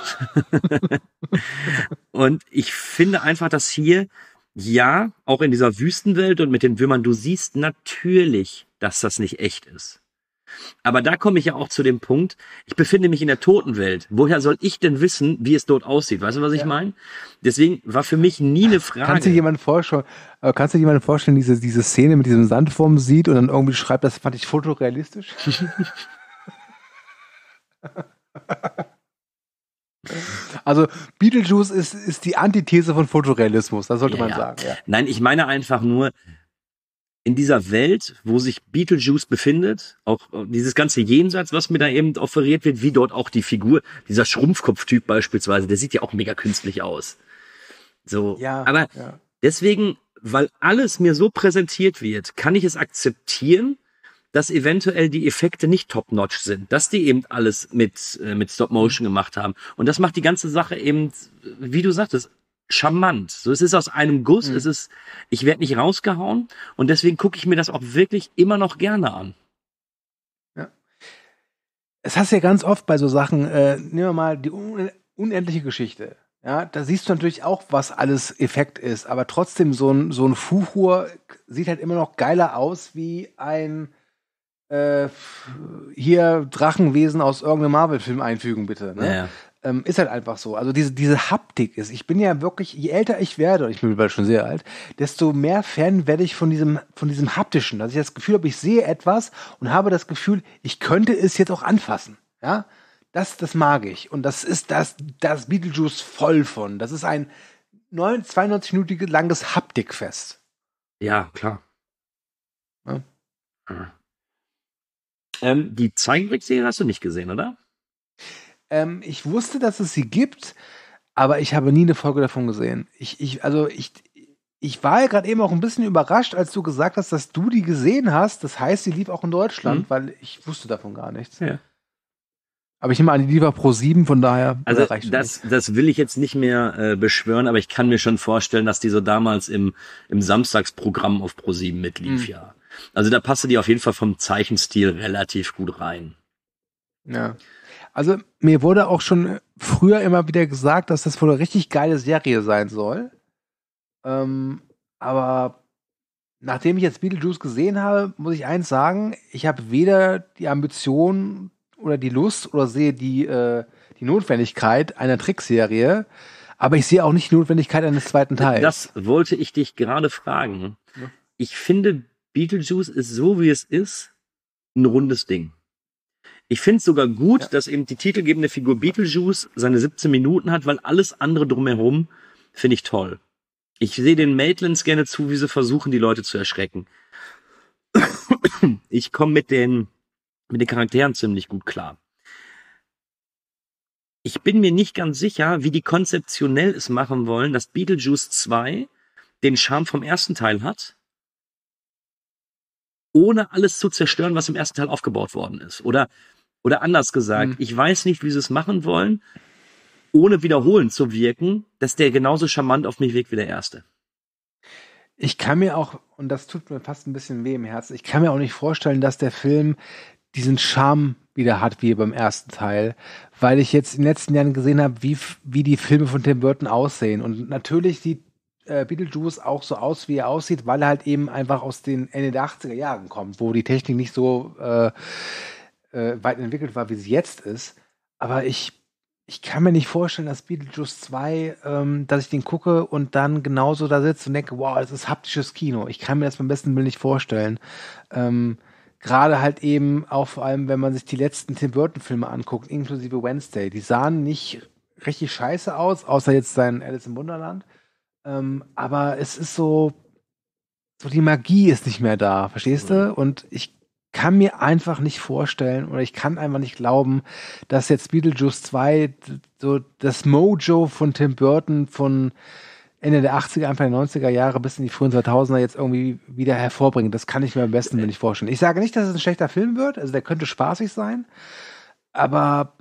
<laughs> Und ich finde einfach, dass hier ja, auch in dieser Wüstenwelt und mit den Würmern, du siehst natürlich, dass das nicht echt ist. Aber da komme ich ja auch zu dem Punkt, ich befinde mich in der Totenwelt. Woher soll ich denn wissen, wie es dort aussieht? Weißt du, was ich ja. meine? Deswegen war für mich nie eine Frage. Äh, kannst du dir jemanden vorstellen, kannst du dir jemanden vorstellen, diese, diese Szene mit diesem Sand sieht und dann irgendwie schreibt, das fand ich fotorealistisch? Ja. <laughs> Also Beetlejuice ist, ist die Antithese von Fotorealismus, das sollte ja, man ja. sagen. Ja. Nein, ich meine einfach nur, in dieser Welt, wo sich Beetlejuice befindet, auch äh, dieses ganze Jenseits, was mir da eben offeriert wird, wie dort auch die Figur, dieser Schrumpfkopftyp beispielsweise, der sieht ja auch mega künstlich aus. So, ja, aber ja. deswegen, weil alles mir so präsentiert wird, kann ich es akzeptieren dass eventuell die Effekte nicht top-notch sind, dass die eben alles mit, äh, mit Stop-Motion gemacht haben. Und das macht die ganze Sache eben, wie du sagtest, charmant. So, es ist aus einem Guss, mhm. es ist, ich werde nicht rausgehauen und deswegen gucke ich mir das auch wirklich immer noch gerne an. Ja. Es hast ja ganz oft bei so Sachen, äh, nehmen wir mal die unendliche Geschichte. Ja, da siehst du natürlich auch, was alles Effekt ist, aber trotzdem so ein, so ein Fuhur sieht halt immer noch geiler aus wie ein äh, hier Drachenwesen aus irgendeinem Marvel-Film einfügen, bitte. Ne? Ja, ja. Ähm, ist halt einfach so. Also diese, diese Haptik ist, ich bin ja wirklich, je älter ich werde, und ich bin bald schon sehr alt, desto mehr Fan werde ich von diesem, von diesem haptischen, dass ich das Gefühl habe, ich sehe etwas und habe das Gefühl, ich könnte es jetzt auch anfassen. Ja, das, das mag ich. Und das ist das, das Beetlejuice voll von. Das ist ein 92-minütiges langes Haptikfest. Ja, klar. ja. Ähm, die Zeichentrickserie hast du nicht gesehen, oder? Ähm, ich wusste, dass es sie gibt, aber ich habe nie eine Folge davon gesehen. Ich, ich also ich, ich war ja gerade eben auch ein bisschen überrascht, als du gesagt hast, dass du die gesehen hast. Das heißt, sie lief auch in Deutschland, mhm. weil ich wusste davon gar nichts. Ja. Aber ich nehme an, die lieber pro sieben, von daher. Also das, das will ich jetzt nicht mehr äh, beschwören, aber ich kann mir schon vorstellen, dass die so damals im, im Samstagsprogramm auf pro 7 mitlief, mhm. ja. Also da passt die auf jeden Fall vom Zeichenstil relativ gut rein. Ja. Also mir wurde auch schon früher immer wieder gesagt, dass das wohl eine richtig geile Serie sein soll. Ähm, aber nachdem ich jetzt Beetlejuice gesehen habe, muss ich eins sagen, ich habe weder die Ambition oder die Lust oder sehe die, äh, die Notwendigkeit einer Trickserie, aber ich sehe auch nicht die Notwendigkeit eines zweiten Teils. Das wollte ich dich gerade fragen. Ich finde, Beetlejuice ist so, wie es ist, ein rundes Ding. Ich finde es sogar gut, ja. dass eben die titelgebende Figur Beetlejuice seine 17 Minuten hat, weil alles andere drumherum finde ich toll. Ich sehe den Maitlands gerne zu, wie sie versuchen, die Leute zu erschrecken. ich komme mit den, mit den Charakteren ziemlich gut klar. Ich bin mir nicht ganz sicher, wie die konzeptionell es machen wollen, dass Beetlejuice 2 den Charme vom ersten Teil hat, ohne alles zu zerstören, was im ersten Teil aufgebaut worden ist. Oder, oder anders gesagt, mhm. ich weiß nicht, wie sie es machen wollen, ohne wiederholend zu wirken, dass der genauso charmant auf mich wirkt wie der erste. Ich kann mir auch, und das tut mir fast ein bisschen weh im Herzen, ich kann mir auch nicht vorstellen, dass der Film diesen Charme wieder hat wie beim ersten Teil, weil ich jetzt in den letzten Jahren gesehen habe, wie, wie die Filme von Tim Burton aussehen. Und natürlich sieht äh, Beetlejuice auch so aus, wie er aussieht, weil er halt eben einfach aus den Ende der 80er Jahren kommt, wo die Technik nicht so äh, äh, weit entwickelt war, wie sie jetzt ist. Aber ich, ich kann mir nicht vorstellen, dass Beetlejuice 2, ähm, dass ich den gucke und dann genauso da sitze und denke, wow, das ist haptisches Kino. Ich kann mir das beim besten Willen nicht vorstellen. Ähm, Gerade halt eben auch vor allem, wenn man sich die letzten Tim Burton-Filme anguckt, inklusive Wednesday, die sahen nicht richtig scheiße aus, außer jetzt sein Alice im Wunderland. Ähm, aber es ist so, so die Magie ist nicht mehr da, verstehst mhm. du? Und ich kann mir einfach nicht vorstellen oder ich kann einfach nicht glauben, dass jetzt Beetlejuice 2 so das Mojo von Tim Burton von Ende der 80er, Anfang der 90er Jahre bis in die frühen 2000er jetzt irgendwie wieder hervorbringt. Das kann ich mir am besten äh, nicht vorstellen. Ich sage nicht, dass es ein schlechter Film wird, also der könnte spaßig sein, aber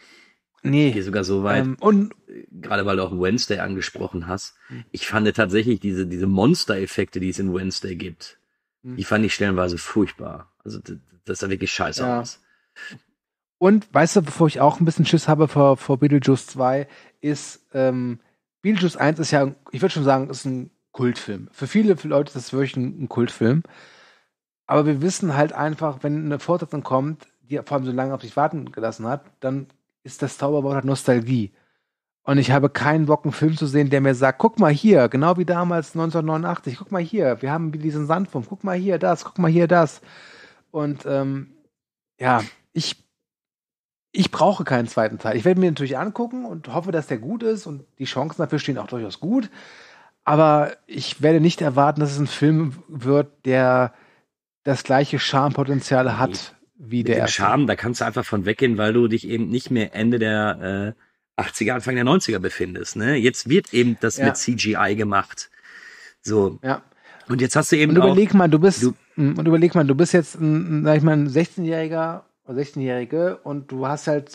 Nee. Ich gehe sogar so weit. Ähm, und gerade weil du auch Wednesday angesprochen hast, ich fand tatsächlich diese, diese Monster-Effekte, die es in Wednesday gibt, mhm. die fand ich stellenweise furchtbar. Also das sah wirklich scheiße ja. aus. Und weißt du, bevor ich auch ein bisschen Schiss habe vor, vor Beetlejuice 2, ist ähm, Beetlejuice 1 ist ja, ich würde schon sagen, ist ein Kultfilm. Für viele Leute ist das wirklich ein, ein Kultfilm. Aber wir wissen halt einfach, wenn eine Fortsetzung kommt, die vor allem so lange auf sich warten gelassen hat, dann ist das Zauberwort halt Nostalgie. Und ich habe keinen Bock, einen Film zu sehen, der mir sagt, guck mal hier, genau wie damals 1989, guck mal hier, wir haben diesen Sandwurm, guck mal hier das, guck mal hier das. Und ähm, ja, ich, ich brauche keinen zweiten Teil. Ich werde mir natürlich angucken und hoffe, dass der gut ist und die Chancen dafür stehen auch durchaus gut. Aber ich werde nicht erwarten, dass es ein Film wird, der das gleiche Charmepotenzial hat wie mit der dem Charme, da kannst du einfach von weggehen, weil du dich eben nicht mehr Ende der äh, 80er, Anfang der 90er befindest. Ne? Jetzt wird eben das ja. mit CGI gemacht. So. Ja. Und jetzt hast du eben. Und überleg auch, mal, du bist. Du, hm, und überleg mal, du bist jetzt, ein, sag ich mal, ein 16-Jähriger oder 16-Jährige und du hast halt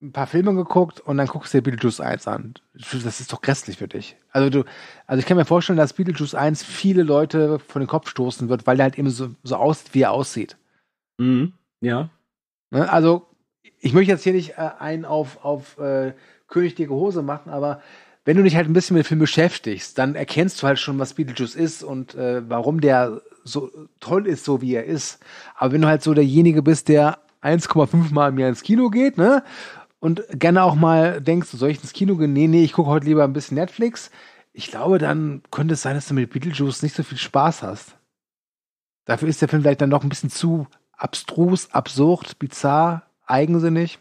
ein paar Filme geguckt und dann guckst du dir Beetlejuice 1 an. Das ist doch grässlich für dich. Also du, also ich kann mir vorstellen, dass Beetlejuice 1 viele Leute von den Kopf stoßen wird, weil der halt eben so, so aussieht, wie er aussieht. Mhm. Ja. Ne, also, ich möchte jetzt hier nicht äh, einen auf, auf äh, König dicke Hose machen, aber wenn du dich halt ein bisschen mit dem Film beschäftigst, dann erkennst du halt schon, was Beetlejuice ist und äh, warum der so toll ist, so wie er ist. Aber wenn du halt so derjenige bist, der 1,5 Mal im Jahr ins Kino geht, ne? Und gerne auch mal denkst, soll ich ins Kino gehen? Nee, nee, ich gucke heute lieber ein bisschen Netflix. Ich glaube, dann könnte es sein, dass du mit Beetlejuice nicht so viel Spaß hast. Dafür ist der Film vielleicht dann noch ein bisschen zu abstrus, absurd, bizarr, eigensinnig.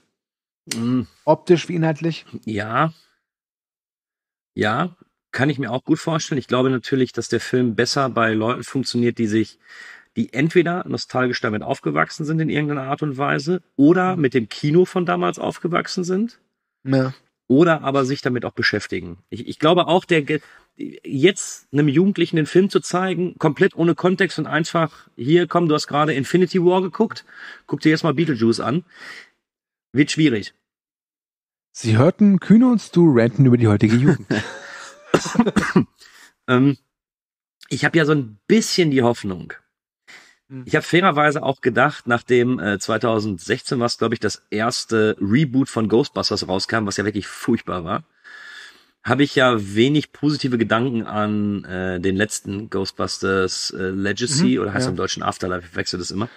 Mhm. Optisch wie inhaltlich. Ja. Ja, kann ich mir auch gut vorstellen. Ich glaube natürlich, dass der Film besser bei Leuten funktioniert, die sich, die entweder nostalgisch damit aufgewachsen sind in irgendeiner Art und Weise oder mhm. mit dem Kino von damals aufgewachsen sind. Ja oder aber sich damit auch beschäftigen. Ich, ich glaube auch, der jetzt einem Jugendlichen den Film zu zeigen, komplett ohne Kontext und einfach, hier komm, du hast gerade Infinity War geguckt, guck dir jetzt mal Beetlejuice an, wird schwierig. Sie hörten Kühne und Stu ranten über die heutige Jugend. <laughs> <laughs> ähm, ich habe ja so ein bisschen die Hoffnung, ich habe fairerweise auch gedacht, nachdem äh, 2016 war es, glaube ich, das erste Reboot von Ghostbusters rauskam, was ja wirklich furchtbar war, habe ich ja wenig positive Gedanken an äh, den letzten Ghostbusters äh, Legacy mhm, oder heißt ja. im Deutschen Afterlife, ich wechsle das immer.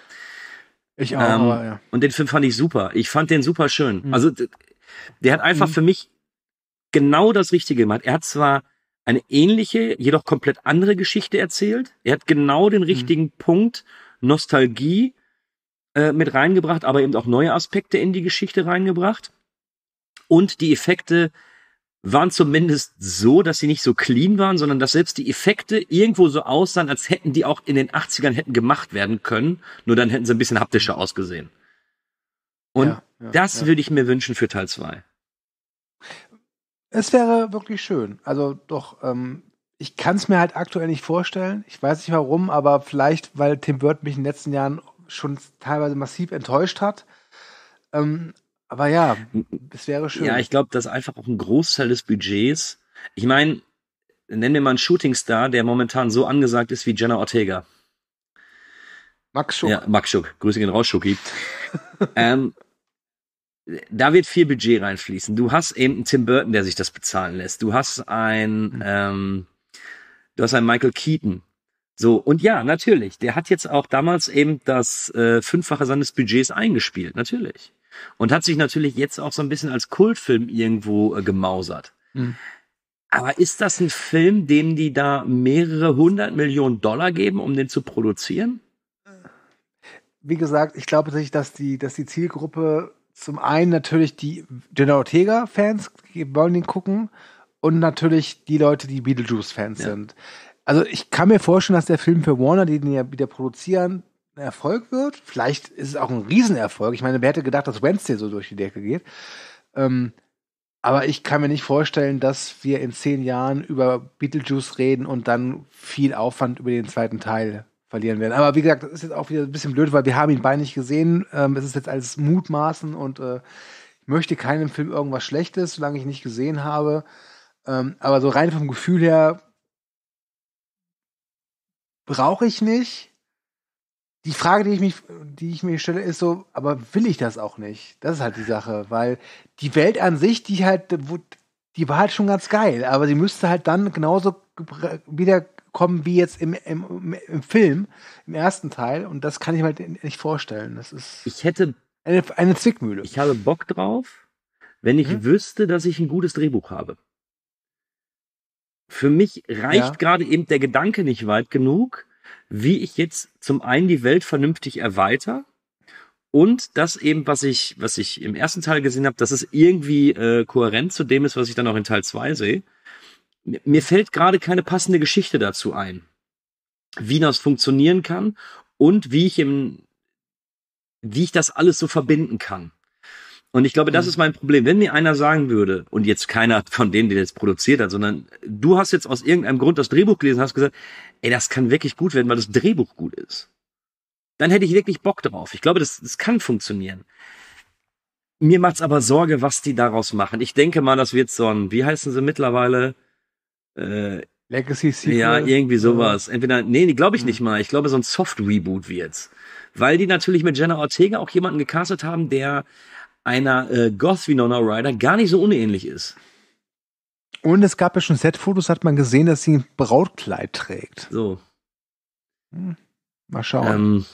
Ich auch, ähm, aber, ja. Und den Film fand ich super. Ich fand den super schön. Mhm. Also der hat einfach mhm. für mich genau das Richtige gemacht. Er hat zwar eine ähnliche, jedoch komplett andere Geschichte erzählt. Er hat genau den mhm. richtigen mhm. Punkt Nostalgie äh, mit reingebracht, aber eben auch neue Aspekte in die Geschichte reingebracht. Und die Effekte waren zumindest so, dass sie nicht so clean waren, sondern dass selbst die Effekte irgendwo so aussahen, als hätten die auch in den 80ern hätten gemacht werden können, nur dann hätten sie ein bisschen haptischer ausgesehen. Und ja, ja, das ja. würde ich mir wünschen für Teil 2. Es wäre wirklich schön. Also doch, ähm, ich kann es mir halt aktuell nicht vorstellen. Ich weiß nicht warum, aber vielleicht, weil Tim Bird mich in den letzten Jahren schon teilweise massiv enttäuscht hat. Ähm, aber ja, es wäre schön. Ja, ich glaube, dass einfach auch ein Großteil des Budgets. Ich meine, nennen wir mal einen Shootingstar, der momentan so angesagt ist wie Jenna Ortega. Max Schuck. Ja, Max Schuck. Grüße gehen raus, Schucki. <laughs> ähm, da wird viel Budget reinfließen. Du hast eben einen Tim Burton, der sich das bezahlen lässt. Du hast ein, mhm. ähm, du hast einen Michael Keaton. So, und ja, natürlich, der hat jetzt auch damals eben das äh, Fünffache seines Budgets eingespielt, natürlich. Und hat sich natürlich jetzt auch so ein bisschen als Kultfilm irgendwo äh, gemausert. Mhm. Aber ist das ein Film, dem die da mehrere hundert Millionen Dollar geben, um den zu produzieren? Wie gesagt, ich glaube tatsächlich, dass die, dass die Zielgruppe zum einen natürlich die Jenna Ortega-Fans die wollen den gucken und natürlich die Leute, die Beetlejuice-Fans ja. sind. Also ich kann mir vorstellen, dass der Film für Warner, die den ja wieder produzieren, ein Erfolg wird. Vielleicht ist es auch ein Riesenerfolg. Ich meine, wer hätte gedacht, dass Wednesday so durch die Decke geht? Ähm, aber ich kann mir nicht vorstellen, dass wir in zehn Jahren über Beetlejuice reden und dann viel Aufwand über den zweiten Teil verlieren werden. Aber wie gesagt, das ist jetzt auch wieder ein bisschen blöd, weil wir haben ihn beide nicht gesehen. Ähm, es ist jetzt alles Mutmaßen und äh, ich möchte keinem Film irgendwas Schlechtes, solange ich nicht gesehen habe. Ähm, aber so rein vom Gefühl her brauche ich nicht. Die Frage, die ich, mich, die ich mir stelle, ist so, aber will ich das auch nicht? Das ist halt die Sache, weil die Welt an sich, die halt, die war halt schon ganz geil, aber sie müsste halt dann genauso wieder kommen wie jetzt im, im, im Film, im ersten Teil. Und das kann ich mir halt nicht vorstellen. Das ist ich hätte eine, eine Zwickmühle. Ich habe Bock drauf, wenn ich hm? wüsste, dass ich ein gutes Drehbuch habe. Für mich reicht ja. gerade eben der Gedanke nicht weit genug, wie ich jetzt zum einen die Welt vernünftig erweitere und das eben, was ich, was ich im ersten Teil gesehen habe, dass es irgendwie äh, kohärent zu dem ist, was ich dann auch in Teil 2 sehe mir fällt gerade keine passende Geschichte dazu ein, wie das funktionieren kann und wie ich im, wie ich das alles so verbinden kann. Und ich glaube, das mhm. ist mein Problem. Wenn mir einer sagen würde, und jetzt keiner von denen, die das produziert hat, sondern du hast jetzt aus irgendeinem Grund das Drehbuch gelesen, hast gesagt, ey, das kann wirklich gut werden, weil das Drehbuch gut ist. Dann hätte ich wirklich Bock drauf. Ich glaube, das, das kann funktionieren. Mir macht's aber Sorge, was die daraus machen. Ich denke mal, das wird so ein, wie heißen sie mittlerweile? Äh, Legacy Sequel? Ja, irgendwie sowas. Entweder, nee, glaube ich nicht mal. Ich glaube, so ein Soft-Reboot wird's. Weil die natürlich mit Jenna Ortega auch jemanden gecastet haben, der einer äh, Goth Nona Ryder gar nicht so unähnlich ist. Und es gab ja schon Set-Fotos, hat man gesehen, dass sie ein Brautkleid trägt. So. Hm. Mal schauen. Ähm,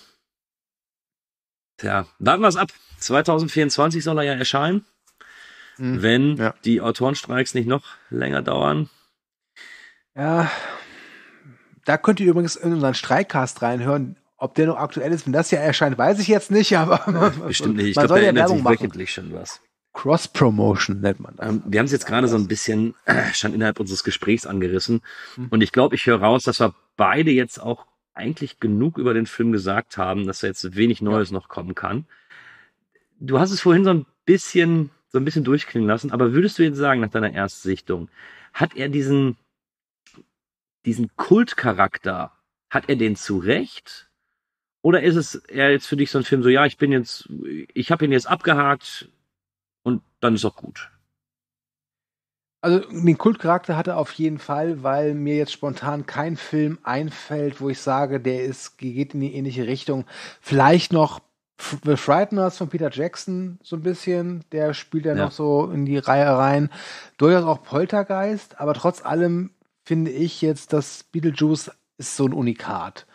tja, warten wir es ab. 2024 soll er ja erscheinen. Hm. Wenn ja. die Autorenstreiks nicht noch länger dauern. Ja, da könnt ihr übrigens in unseren Streikcast reinhören. Ob der noch aktuell ist, wenn das ja erscheint, weiß ich jetzt nicht, <laughs> aber. Ja, äh, bestimmt nicht. Ich glaube, der ja ändert sich machen. wöchentlich schon was. Cross-Promotion nennt man das. Ähm, wir haben es jetzt gerade so ein bisschen äh, schon innerhalb unseres Gesprächs angerissen. Mhm. Und ich glaube, ich höre raus, dass wir beide jetzt auch eigentlich genug über den Film gesagt haben, dass da jetzt wenig Neues ja. noch kommen kann. Du hast es vorhin so ein bisschen, so ein bisschen durchklingen lassen, aber würdest du jetzt sagen, nach deiner Erstsichtung, hat er diesen diesen Kultcharakter, hat er den zu Recht? Oder ist es eher jetzt für dich so ein Film, so ja, ich bin jetzt, ich habe ihn jetzt abgehakt und dann ist auch gut? Also den Kultcharakter hat er auf jeden Fall, weil mir jetzt spontan kein Film einfällt, wo ich sage, der ist, geht in die ähnliche Richtung. Vielleicht noch The Frighteners von Peter Jackson so ein bisschen, der spielt ja, ja, noch so in die Reihe rein. Durchaus auch Poltergeist, aber trotz allem finde ich jetzt, dass Beetlejuice ist so ein Unikat.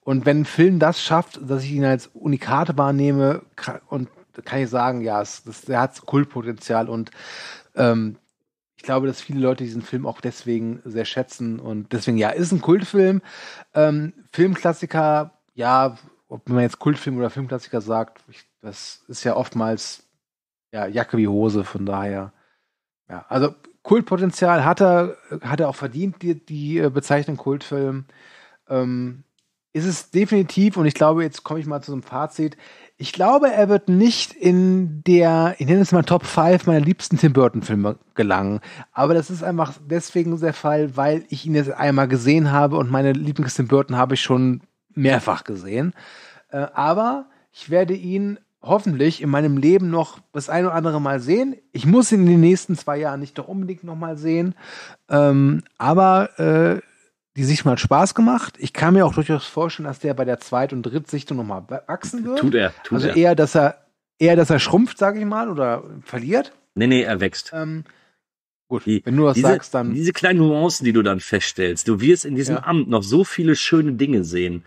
Und wenn ein Film das schafft, dass ich ihn als Unikat wahrnehme kann, und kann ich sagen, ja, es, das, der hat Kultpotenzial und ähm, ich glaube, dass viele Leute diesen Film auch deswegen sehr schätzen und deswegen, ja, ist ein Kultfilm. Ähm, Filmklassiker, ja, ob man jetzt Kultfilm oder Filmklassiker sagt, ich, das ist ja oftmals ja, Jacke wie Hose, von daher. Ja, also Kultpotenzial hat er, hat er auch verdient, die, die äh, Bezeichnung Kultfilm. Ähm, ist es definitiv, und ich glaube, jetzt komme ich mal zu so einem Fazit. Ich glaube, er wird nicht in der, ich nenne es mal Top 5 meiner liebsten Tim Burton-Filme gelangen. Aber das ist einfach deswegen der Fall, weil ich ihn jetzt einmal gesehen habe und meine Lieblings-Tim Burton habe ich schon mehrfach gesehen. Äh, aber ich werde ihn hoffentlich in meinem Leben noch das ein oder andere Mal sehen. Ich muss ihn in den nächsten zwei Jahren nicht doch unbedingt noch mal sehen. Ähm, aber äh, die Sicht mal hat Spaß gemacht. Ich kann mir auch durchaus vorstellen, dass der bei der Zweit- und Drittsichtung noch mal wachsen wird. Tut er. Tut also eher, dass er eher, dass er schrumpft, sage ich mal, oder verliert. Nee, nee, er wächst. Ähm, Gut, die, wenn du das diese, sagst, dann. Diese kleinen Nuancen, die du dann feststellst, du wirst in diesem ja. Amt noch so viele schöne Dinge sehen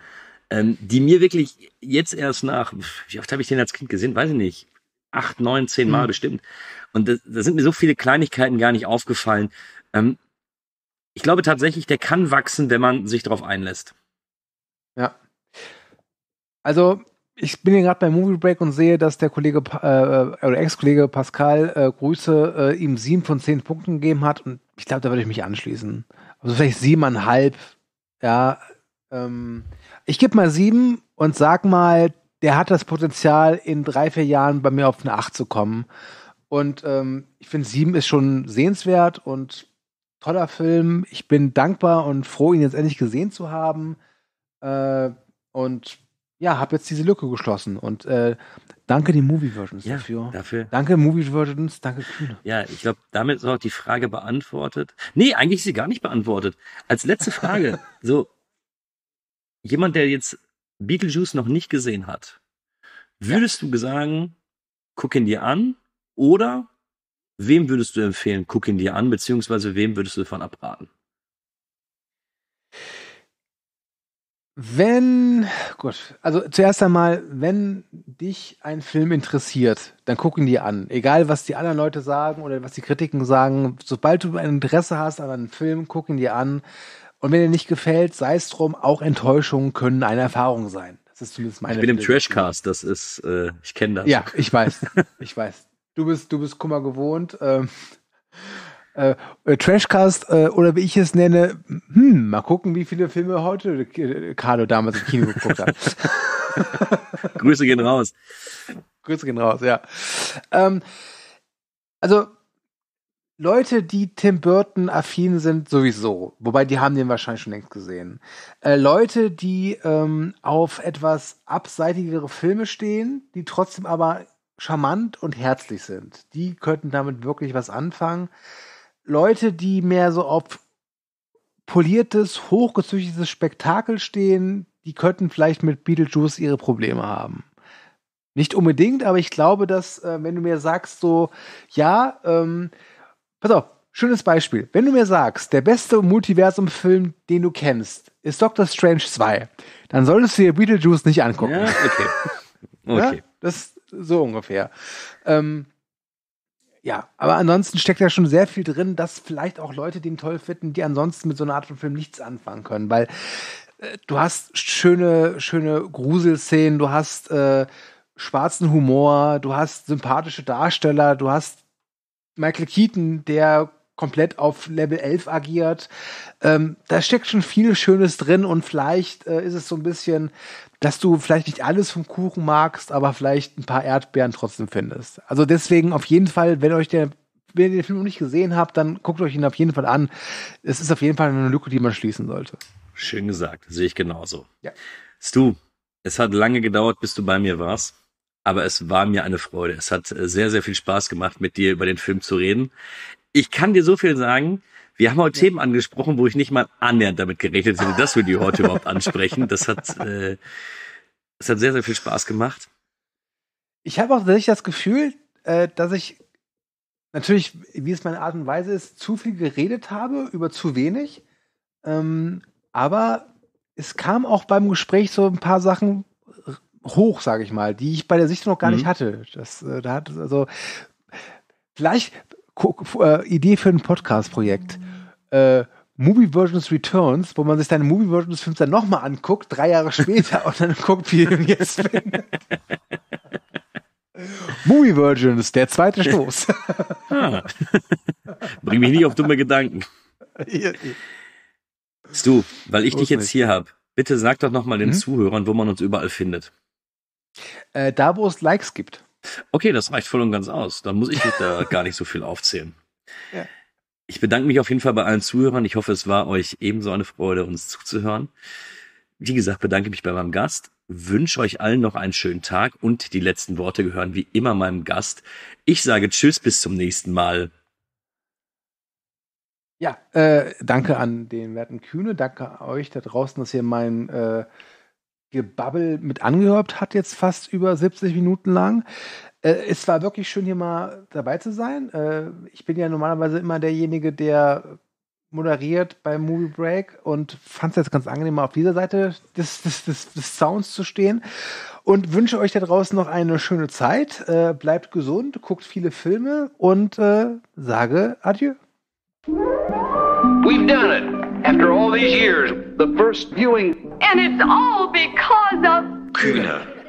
ähm, die mir wirklich jetzt erst nach, wie oft habe ich den als Kind gesehen, weiß ich nicht, acht, neun, zehn Mal mhm. bestimmt. Und da sind mir so viele Kleinigkeiten gar nicht aufgefallen. Ähm, ich glaube tatsächlich, der kann wachsen, wenn man sich darauf einlässt. Ja. Also, ich bin hier gerade beim Movie Break und sehe, dass der Kollege äh, oder Ex-Kollege Pascal äh, Grüße äh, ihm sieben von zehn Punkten gegeben hat und ich glaube, da würde ich mich anschließen. Also vielleicht siebeneinhalb, ja. Ähm, ich gebe mal sieben und sag mal, der hat das Potenzial, in drei, vier Jahren bei mir auf eine Acht zu kommen. Und ähm, ich finde, sieben ist schon sehenswert und toller Film. Ich bin dankbar und froh, ihn jetzt endlich gesehen zu haben. Äh, und ja, habe jetzt diese Lücke geschlossen. Und äh, danke den Movie Versions ja, dafür. dafür. Danke Movie Versions, danke Kühne. Ja, ich glaube, damit ist auch die Frage beantwortet. Nee, eigentlich ist sie gar nicht beantwortet. Als letzte Frage, <laughs> so jemand, der jetzt Beetlejuice noch nicht gesehen hat, würdest ja. du sagen, guck ihn dir an oder wem würdest du empfehlen, guck ihn dir an, beziehungsweise wem würdest du davon abraten? Wenn, gut, also zuerst einmal, wenn dich ein Film interessiert, dann guck ihn dir an. Egal, was die anderen Leute sagen oder was die Kritiken sagen, sobald du ein Interesse hast an einem Film, guck ihn dir an, und wenn dir nicht gefällt, sei es drum, auch Enttäuschungen können eine Erfahrung sein. Das ist zumindest meine Ich bin im Trashcast, das ist, äh, ich kenne das. Ja, ich weiß. <laughs> ich weiß. Du bist, du bist Kummer gewohnt. Ähm, äh, äh, Trashcast äh, oder wie ich es nenne, hm, mal gucken, wie viele Filme heute Carlo damals im Kino geguckt hat. <laughs> Grüße gehen raus. Grüße gehen raus, ja. Ähm, also Leute, die Tim Burton affin sind, sowieso. Wobei, die haben den wahrscheinlich schon längst gesehen. Äh, Leute, die ähm, auf etwas abseitigere Filme stehen, die trotzdem aber charmant und herzlich sind. Die könnten damit wirklich was anfangen. Leute, die mehr so auf poliertes, hochgezüchtetes Spektakel stehen, die könnten vielleicht mit Beetlejuice ihre Probleme haben. Nicht unbedingt, aber ich glaube, dass, äh, wenn du mir sagst, so, ja, ähm, Pass auf, schönes Beispiel. Wenn du mir sagst, der beste Multiversum-Film, den du kennst, ist Doctor Strange 2, dann solltest du dir Beetlejuice nicht angucken. Ja, okay. <laughs> okay. Ja? Das ist so ungefähr. Ähm, ja, aber ansonsten steckt ja schon sehr viel drin, dass vielleicht auch Leute den toll finden, die ansonsten mit so einer Art von Film nichts anfangen können, weil äh, du hast schöne, schöne Gruselszenen, du hast äh, schwarzen Humor, du hast sympathische Darsteller, du hast Michael Keaton, der komplett auf Level 11 agiert. Ähm, da steckt schon viel Schönes drin und vielleicht äh, ist es so ein bisschen, dass du vielleicht nicht alles vom Kuchen magst, aber vielleicht ein paar Erdbeeren trotzdem findest. Also deswegen auf jeden Fall, wenn euch der wenn ihr den Film noch nicht gesehen habt, dann guckt euch ihn auf jeden Fall an. Es ist auf jeden Fall eine Lücke, die man schließen sollte. Schön gesagt, sehe ich genauso. Ja. Stu, es hat lange gedauert, bis du bei mir warst aber es war mir eine Freude. Es hat äh, sehr, sehr viel Spaß gemacht, mit dir über den Film zu reden. Ich kann dir so viel sagen. Wir haben heute ja. Themen angesprochen, wo ich nicht mal annähernd damit gerechnet hätte, dass wir die heute überhaupt ansprechen. Das hat, äh, das hat sehr, sehr viel Spaß gemacht. Ich habe auch tatsächlich das Gefühl, äh, dass ich natürlich, wie es meine Art und Weise ist, zu viel geredet habe über zu wenig. Ähm, aber es kam auch beim Gespräch so ein paar Sachen hoch, sage ich mal, die ich bei der Sicht noch gar mhm. nicht hatte. Das, äh, da hat also vielleicht äh, Idee für ein Podcast-Projekt. Äh, Movie Versions Returns, wo man sich deine Movie Versions Films dann nochmal anguckt, drei Jahre <laughs> später, und dann guckt, wie jetzt Movie Versions, der zweite Stoß. <laughs> ah. Bring mich nicht auf dumme Gedanken. Stu, weil ich Los dich jetzt nicht. hier habe, bitte sag doch nochmal den hm? Zuhörern, wo man uns überall findet. Äh, da, wo es Likes gibt. Okay, das reicht voll und ganz aus. Dann muss ich da <laughs> gar nicht so viel aufzählen. Ja. Ich bedanke mich auf jeden Fall bei allen Zuhörern. Ich hoffe, es war euch ebenso eine Freude, uns zuzuhören. Wie gesagt, bedanke mich bei meinem Gast, wünsche euch allen noch einen schönen Tag und die letzten Worte gehören wie immer meinem Gast. Ich sage Tschüss, bis zum nächsten Mal. Ja, äh, danke an den werten Kühne, danke euch da draußen, dass ihr mein äh, Gebabbel mit angehört hat, jetzt fast über 70 Minuten lang. Äh, es war wirklich schön, hier mal dabei zu sein. Äh, ich bin ja normalerweise immer derjenige, der moderiert beim Movie Break und fand es jetzt ganz angenehm, mal auf dieser Seite des, des, des, des, Sounds zu stehen. Und wünsche euch da draußen noch eine schöne Zeit. Äh, bleibt gesund, guckt viele Filme und äh, sage Adieu. We've done it. After all these years. the first viewing. And it's all because of Kuna.